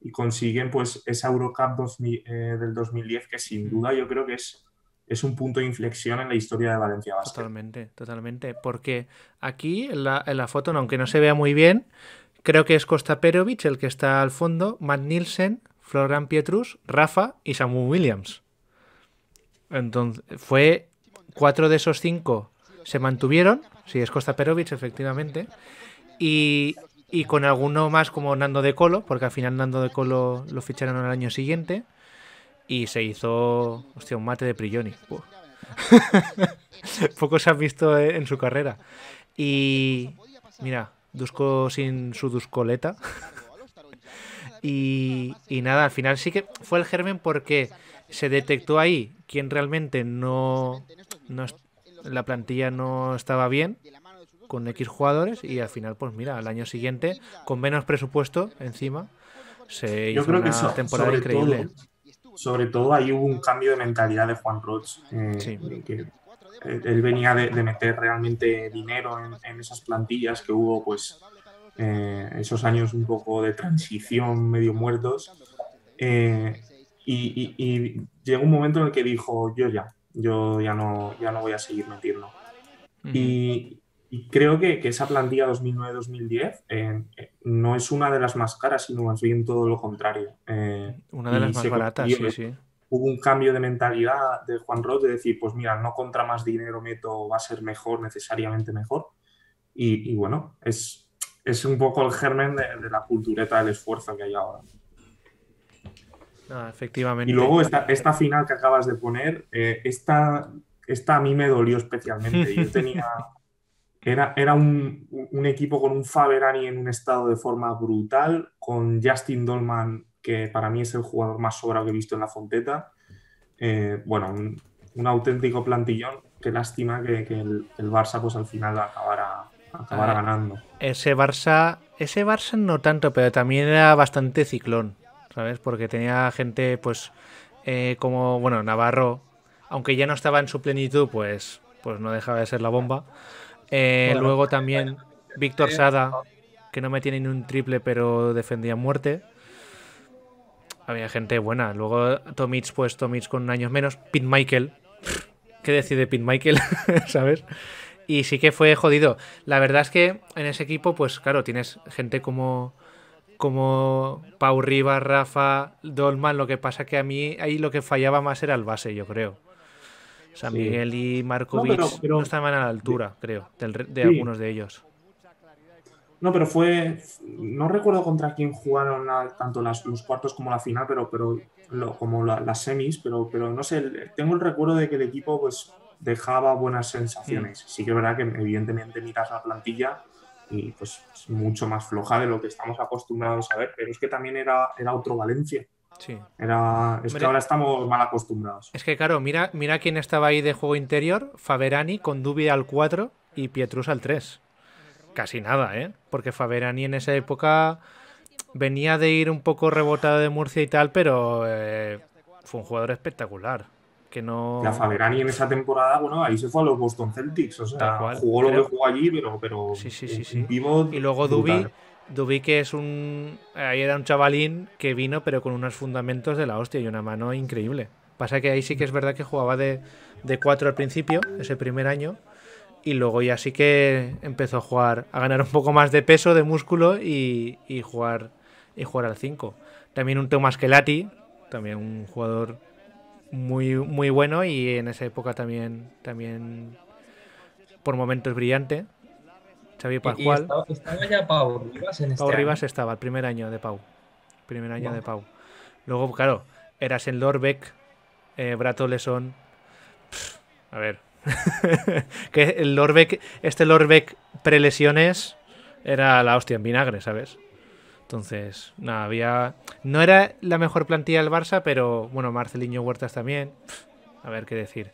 y consiguen pues esa Eurocup eh, del 2010 que sin duda yo creo que es es un punto de inflexión en la historia de Valencia
Basket. Totalmente, totalmente. Porque aquí en la, en la foto, aunque no se vea muy bien, creo que es Costa Perovic el que está al fondo, Matt Nielsen, Florian Pietrus, Rafa y Samu Williams. Entonces, fue cuatro de esos cinco se mantuvieron, sí, es Costa Perovic, efectivamente, y, y con alguno más como Nando de Colo, porque al final Nando de Colo lo ficharon al año siguiente y se hizo, un mate de Prigioni. Poco se ha visto eh, en su carrera. Y mira, Dusko sin su Duscoleta. y, y nada, al final sí que fue el germen porque se detectó ahí quien realmente no, la plantilla no estaba bien con X jugadores y al final, pues mira, al año siguiente, con menos presupuesto encima, se hizo una temporada increíble
sobre todo ahí hubo un cambio de mentalidad de Juan Roig, eh, que eh, él venía de, meter realmente dinero en, esas plantillas que hubo, pues, eh, esos años un poco de transición, medio muertos. y, llegó un momento en el que dijo, yo ya, yo ya no, ya no voy a seguir metiendo. Y, y creo que, que esa plantilla 2009-2010 eh, no es una de las más caras, sino más bien todo lo contrario. Eh, una de las más baratas, sí, sí. Hubo un cambio de mentalidad de Juan Roth de decir, pues mira, no contra más dinero meto, va a ser mejor, necesariamente mejor. Y, bueno, es, es un poco el germen de, la cultureta del esfuerzo que hay ahora.
Ah, efectivamente. Y luego esta,
esta, final que acabas de poner, eh, esta, esta a mí me dolió especialmente. Yo tenía Era, un, equipo con un Faberani en un estado de forma brutal, con Justin Dolman, que para mí es el jugador más sobra que he visto en la Fonteta. Eh, bueno, un, auténtico plantillón. Qué lástima que, el, Barça pues al final acabara, ah, ganando.
Ese Barça, ese Barça no tanto, pero también era bastante ciclón, ¿sabes? Porque tenía gente pues eh, como, bueno, Navarro, aunque ya no estaba en su plenitud, pues, pues no dejaba de ser la bomba. Eh, luego también Víctor Sada, que no me tiene ni un triple, pero defendía muerte. Había gente buena. Luego Tomic, pues Tomic con años menos. pin Michael. ¿Qué decide pin Michael? ¿Sabes? Y sí que fue jodido. La verdad es que en ese equipo, pues claro, tienes gente como como Pau Rivas, Rafa, Dolman, lo que pasa que a mí ahí lo que fallaba más era el base, yo creo. San Miguel y Markovic no, pero, estaban a la altura, creo, de algunos de ellos.
No, pero fue. No recuerdo contra quién jugaron tanto los cuartos como la final, pero, pero lo, como las semis, pero, pero no sé. Tengo el recuerdo de que el equipo pues dejaba buenas sensaciones. Mm. Sí, que es verdad que evidentemente miras la plantilla y pues es mucho más floja de lo que estamos acostumbrados a ver, pero es que también era, era otro Valencia. Era, es que ahora estamos mal acostumbrados.
Es que claro, mira, mira quién estaba ahí de juego interior, Faverani con Dubi al 4 y Pietrus al 3. Casi nada, ¿eh? Porque Faverani en esa época venía de ir un poco rebotado de Murcia y tal, pero eh, fue un jugador espectacular. Que no... La Faverani en esa temporada, bueno, ahí se fue a los Boston Celtics, o sea, jugó lo que jugó allí, pero, pero sí, sí, sí, sí. Y luego Dubi Dubí que es un... Ahí era un chavalín que vino pero con unos fundamentos de la hostia y una mano increíble. Pasa que ahí sí que es verdad que jugaba de, de 4 al principio, ese primer año, y luego ya sí que empezó a jugar, a ganar un poco más de peso, de músculo y, jugar y jugar al 5. También un Tomás Kelati, también un jugador muy, muy bueno y en esa época también, también por momentos brillante. Xavi Pascual. Estaba, Pau Rivas este estaba, el primer año de Pau. Primer año de Pau. Luego, claro, eras en Lorbeck, eh, a ver. que el Lorbeck, este Lorbeck prelesiones era la hostia en vinagre, ¿sabes? Entonces, nada, había. No era la mejor plantilla del Barça, pero bueno, Marceliño Huertas también. a ver qué decir.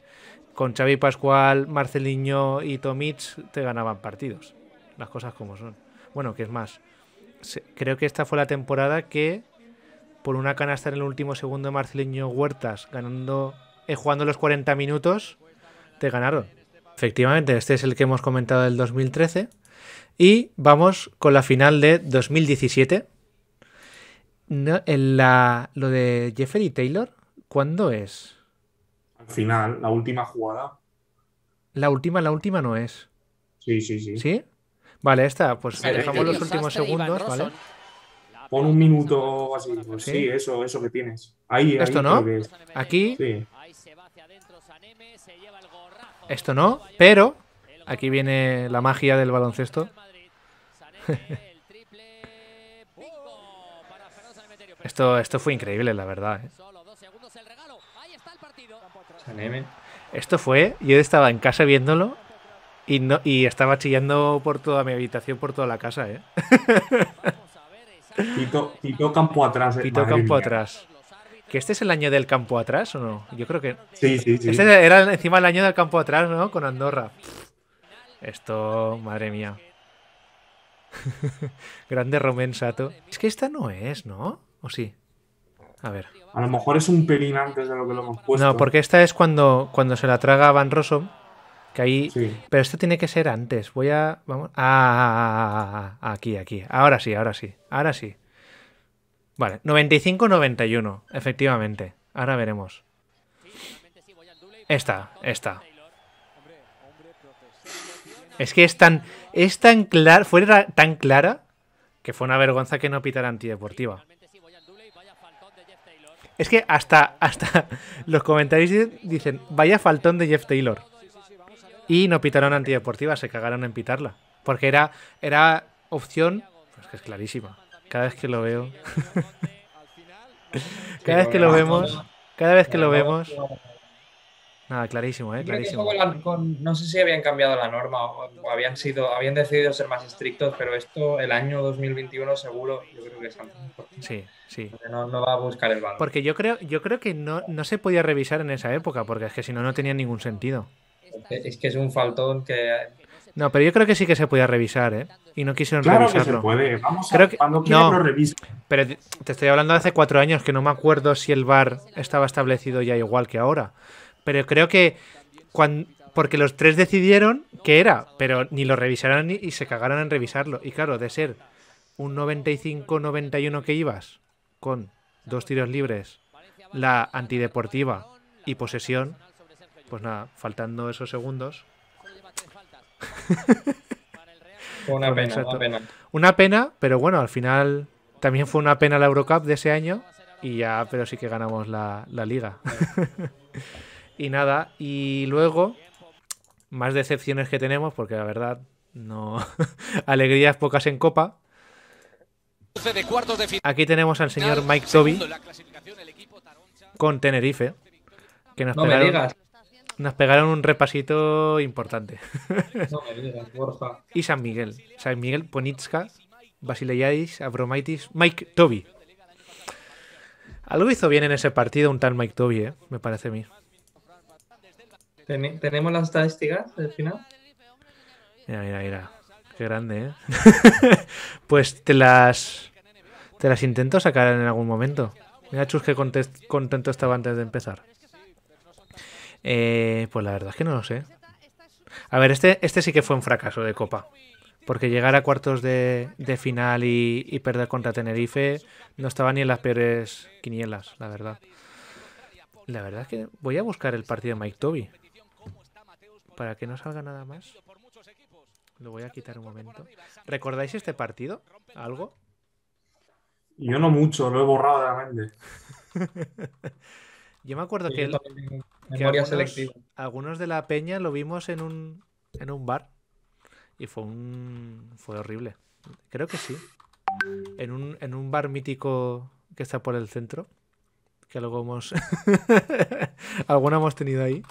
Con Xavi Pascual, Marceliño y Tomic te ganaban partidos las cosas como son. Bueno, que es más, creo que esta fue la temporada que por una canasta en el último segundo de Marcelino Huertas, ganando, eh, jugando los 40 minutos, te ganaron. Efectivamente, este es el que hemos comentado del 2013. Y vamos con la final de 2017. en lo de Jeffrey Taylor, ¿cuándo es? Al final, la última jugada. La última, la última no es. Sí, sí, sí. ¿Sí? Vale, esta, pues dejamos los últimos segundos, ¿vale? Pon un
minuto así. Pues ¿Sí? eso, eso que tienes. Ahí, Esto no.
Aquí. Esto no, pero aquí viene la magia del baloncesto. esto, esto fue increíble, la verdad. ¿eh? Esto fue, yo estaba en casa viéndolo y, estaba chillando por toda mi habitación, por toda la casa, ¿eh? Tito, Campo atrás. Eh, campo atrás. ¿Que este es el año del campo atrás o no? Yo creo que. Sí, sí, sí. Este era encima el año del campo atrás, ¿no? Con Andorra. Esto, madre mía. Grande Romén Sato. Es que esta no es, ¿no? ¿O sí? A ver. A lo mejor es un pelín antes de lo que lo hemos puesto. No, porque esta es cuando, cuando se la traga Van Rossum pero esto tiene que ser antes. Voy a. Vamos. Ah, ah, ah, ah aquí, aquí. Ahora sí, ahora sí. Ahora sí. Vale, 95-91, efectivamente. Ahora veremos. Esta, esta. Es que es tan. Es tan clara. Fue tan clara que fue una vergüenza que no pitara antideportiva. Es que hasta, hasta los comentarios dicen, vaya faltón de Jeff Taylor y no pitaron antideportiva, se cagaron en pitarla. Porque era, era opción, pues que es clarísima. Cada vez que lo veo. cada vez que lo vemos. Cada vez que lo vemos. Nada, clarísimo, ¿eh? Clarísimo.
no sé si habían cambiado la norma o, habían, sido, habían decidido ser más estrictos, pero esto el año 2021 seguro, yo creo que es algo
Sí, sí. No, no, va a buscar el balón. Porque yo creo, yo creo que no, no se podía revisar en esa época, porque es que si no, no tenía ningún sentido.
Eh, es que es un faltón que. Eh,
no, pero yo creo que sí que se podía revisar, ¿eh? Y no quisieron claro revisarlo. Que se puede. Vamos no, Pero te estoy hablando de hace cuatro años que no me acuerdo si el bar estaba establecido ya igual que ahora. Pero creo que cuando, porque los tres decidieron que era, pero ni lo revisaron y se cagaron en revisarlo. Y claro, de ser un 95-91 que ibas con dos tiros libres, la antideportiva y posesión, pues nada, faltando esos segundos.
una pena, una pena.
Una pena, pero bueno, al final también fue una pena la Eurocup de ese año. Y ya, pero sí que ganamos la, liga. y nada, y luego, más decepciones que tenemos, porque la verdad, no. Alegrías pocas en copa. Aquí tenemos al señor Mike Toby con Tenerife. Que nos no nos pegaron un repasito importante. No y San Miguel. San Miguel, Ponitska, Basileiadis, Abromaitis, Mike Toby. Algo hizo bien en ese partido un tal Mike Toby, eh, me parece a mí.
¿Tenemos las estadísticas del final?
Mira, mira, mira. Qué grande, ¿eh? pues te las. Te las intento sacar en algún momento. Mira, Chus, que contento estaba antes de empezar. Eh, pues la verdad es que no lo sé. A ver, este, este sí que fue un fracaso de Copa. Porque llegar a cuartos de, final y, perder contra Tenerife no estaba ni en las peores quinielas, la verdad. La verdad es que voy a buscar el partido de Mike Toby. Para que no salga nada más. Lo voy a quitar un momento. ¿Recordáis este partido? ¿Algo?
Yo no mucho, lo he borrado de la mente.
Yo me acuerdo que, algunos, de la peña lo vimos en un, en un bar y fue un fue horrible. Creo que sí. En un, bar mítico que está por el centro, que luego hemos... Alguna hemos tenido ahí.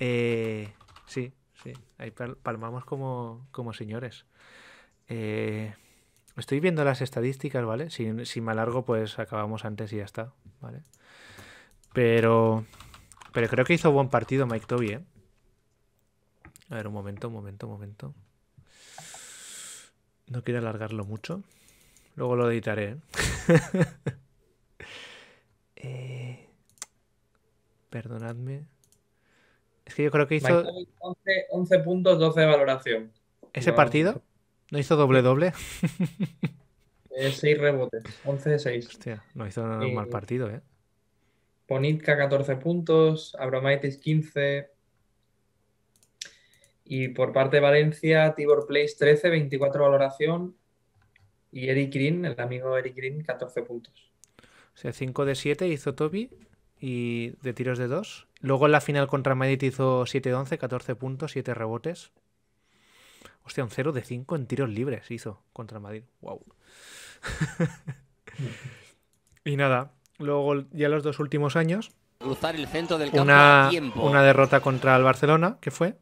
Eh, sí, sí, ahí palmamos como, como señores. Eh, estoy viendo las estadísticas, ¿vale? Si, si me alargo, pues acabamos antes y ya está, ¿vale? Pero. Pero creo que hizo buen partido Mike Toby, ¿eh? A ver, un momento, un momento, un momento. No quiero alargarlo mucho. Luego lo editaré. eh, eh perdonadme. Es que yo creo que hizo.
11, 11 puntos, 12 de valoración.
¿Ese partido? ¿No hizo doble-doble?
6 eh, rebotes, 11 de 6. Hostia, no hizo un mal partido, ¿eh? Ponitka 14 puntos, Abramaitis, 15. Y por parte de Valencia, Tibor Place 13, 24 valoración. Y Eric Green, el amigo Eric Green, 14 puntos.
O sea, 5 de 7 hizo Toby y de tiros de 2. Luego en la final contra Madrid hizo 7 de 11, 14 puntos, 7 rebotes. Hostia, un 0 de 5 en tiros libres hizo contra Madrid. ¡Wow! y nada, Luego, ya los dos últimos años. una, derrota contra el Barcelona, que fue.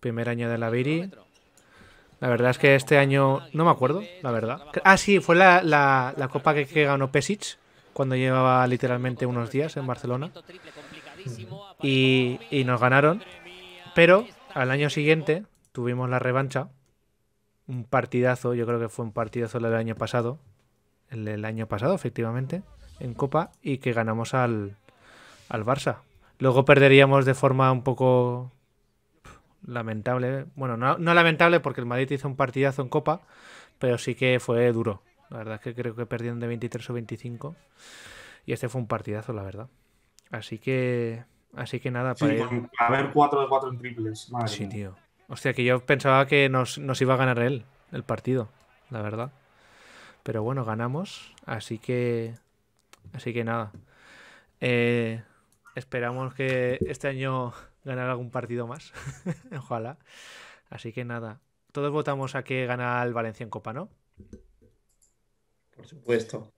Primer año de la Viri. La verdad es que este año no me acuerdo, la verdad. Ah, sí, fue la, copa que, ganó Pesic cuando llevaba literalmente unos días en Barcelona. Y, y nos ganaron. Pero al año siguiente tuvimos la revancha. Un partidazo, yo creo que fue un partidazo el del año pasado el, año pasado, efectivamente, en Copa, y que ganamos al, al Barça. Luego perderíamos de forma un poco lamentable. Bueno, no, lamentable porque el Madrid hizo un partidazo en Copa, pero sí que fue duro. La verdad es que creo que perdieron de 23 o 25. Y este fue un partidazo, la verdad. Así que. Así que nada, para. a ver
4 de 4 en triples. Madre sí, tío.
Hostia, que yo pensaba que nos, nos iba a ganar él, el partido, la verdad. Pero bueno, ganamos. Así que. Así que nada. Eh, esperamos que este año ganar algún partido más. Ojalá. Así que nada. Todos votamos a que gana el Valencia en Copa, ¿no? Por supuesto.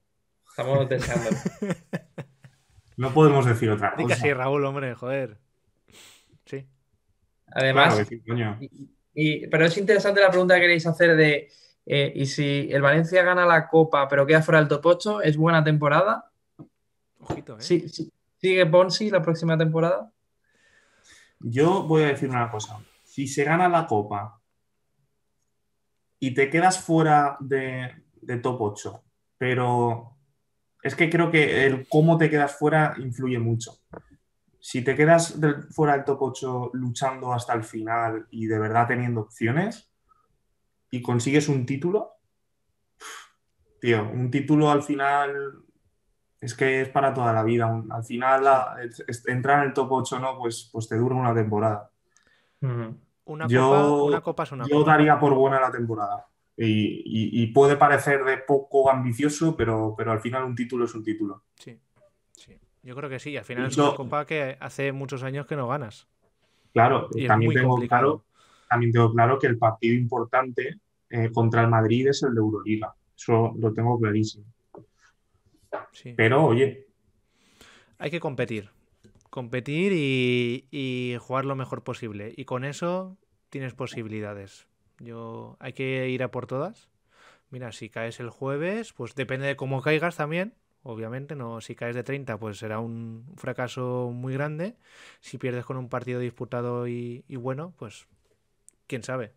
Estamos deseando. no podemos decir otra cosa. sí, Raúl, hombre, joder. Sí. Además.
pero es interesante la pregunta que queréis hacer de eh, y si el Valencia gana la Copa, pero queda fuera del top 8, ¿es buena temporada? Ojito, ¿eh? ¿Sigue Bonsi la
próxima temporada? Yo voy a decir una cosa. Si se gana la Copa y te quedas fuera de, top 8, pero es que creo que el cómo te quedas fuera influye mucho. Si te quedas fuera del top 8 luchando hasta el final y de verdad teniendo opciones, y consigues un título, tío, un título al final es que es para toda la vida. Al final, entrar en el top 8 no, pues, pues te dura una temporada.
Una, yo, copa, una copa Yo daría por
buena la temporada. Y, puede parecer de poco ambicioso, pero, pero al final un título es un título. Sí,
Yo creo que sí. Al final es una copa que hace muchos años que no ganas. Claro, y también tengo claro,
también tengo claro que el partido importante eh, contra el Madrid es el de Euroliga. Eso lo tengo clarísimo.
Pero oye. Hay que competir. Competir y, jugar lo mejor posible. Y con eso tienes posibilidades. Yo, hay que ir a por todas. Mira, si caes el jueves, pues depende de cómo caigas también. Obviamente, no, si caes de 30, pues será un fracaso muy grande. Si pierdes con un partido disputado y bueno, pues quién sabe.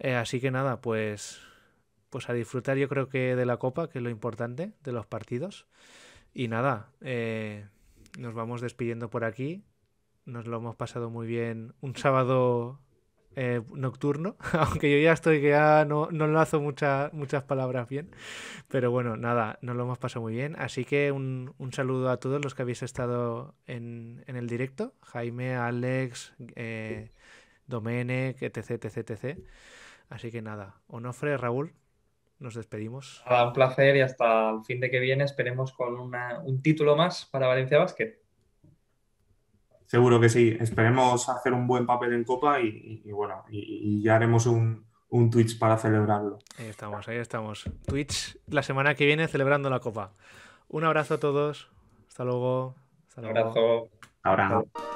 Eh, así que nada, pues, pues a disfrutar yo creo que de la copa, que es lo importante, de los partidos. Y nada, eh, nos vamos despidiendo por aquí. Nos lo hemos pasado muy bien un sábado eh, nocturno, aunque yo ya estoy que ya no, lo lazo mucha, muchas palabras bien, pero bueno, nada, nos lo hemos pasado muy bien, así que un, saludo a todos los que habéis estado en, el directo, Jaime, Alex, eh, Domenech, etc, etc, etc. Así que nada, Onofre, Raúl, nos despedimos. un
placer y hasta el fin de que viene esperemos con un título más para Valencia
Básquet. Seguro que sí, esperemos hacer un buen papel en Copa y,
bueno, y, ya
haremos un, un Twitch para celebrarlo.
Ahí estamos, ahí estamos. Twitch la semana que viene celebrando la Copa. Un abrazo a todos, hasta luego. Hasta luego. Un abrazo.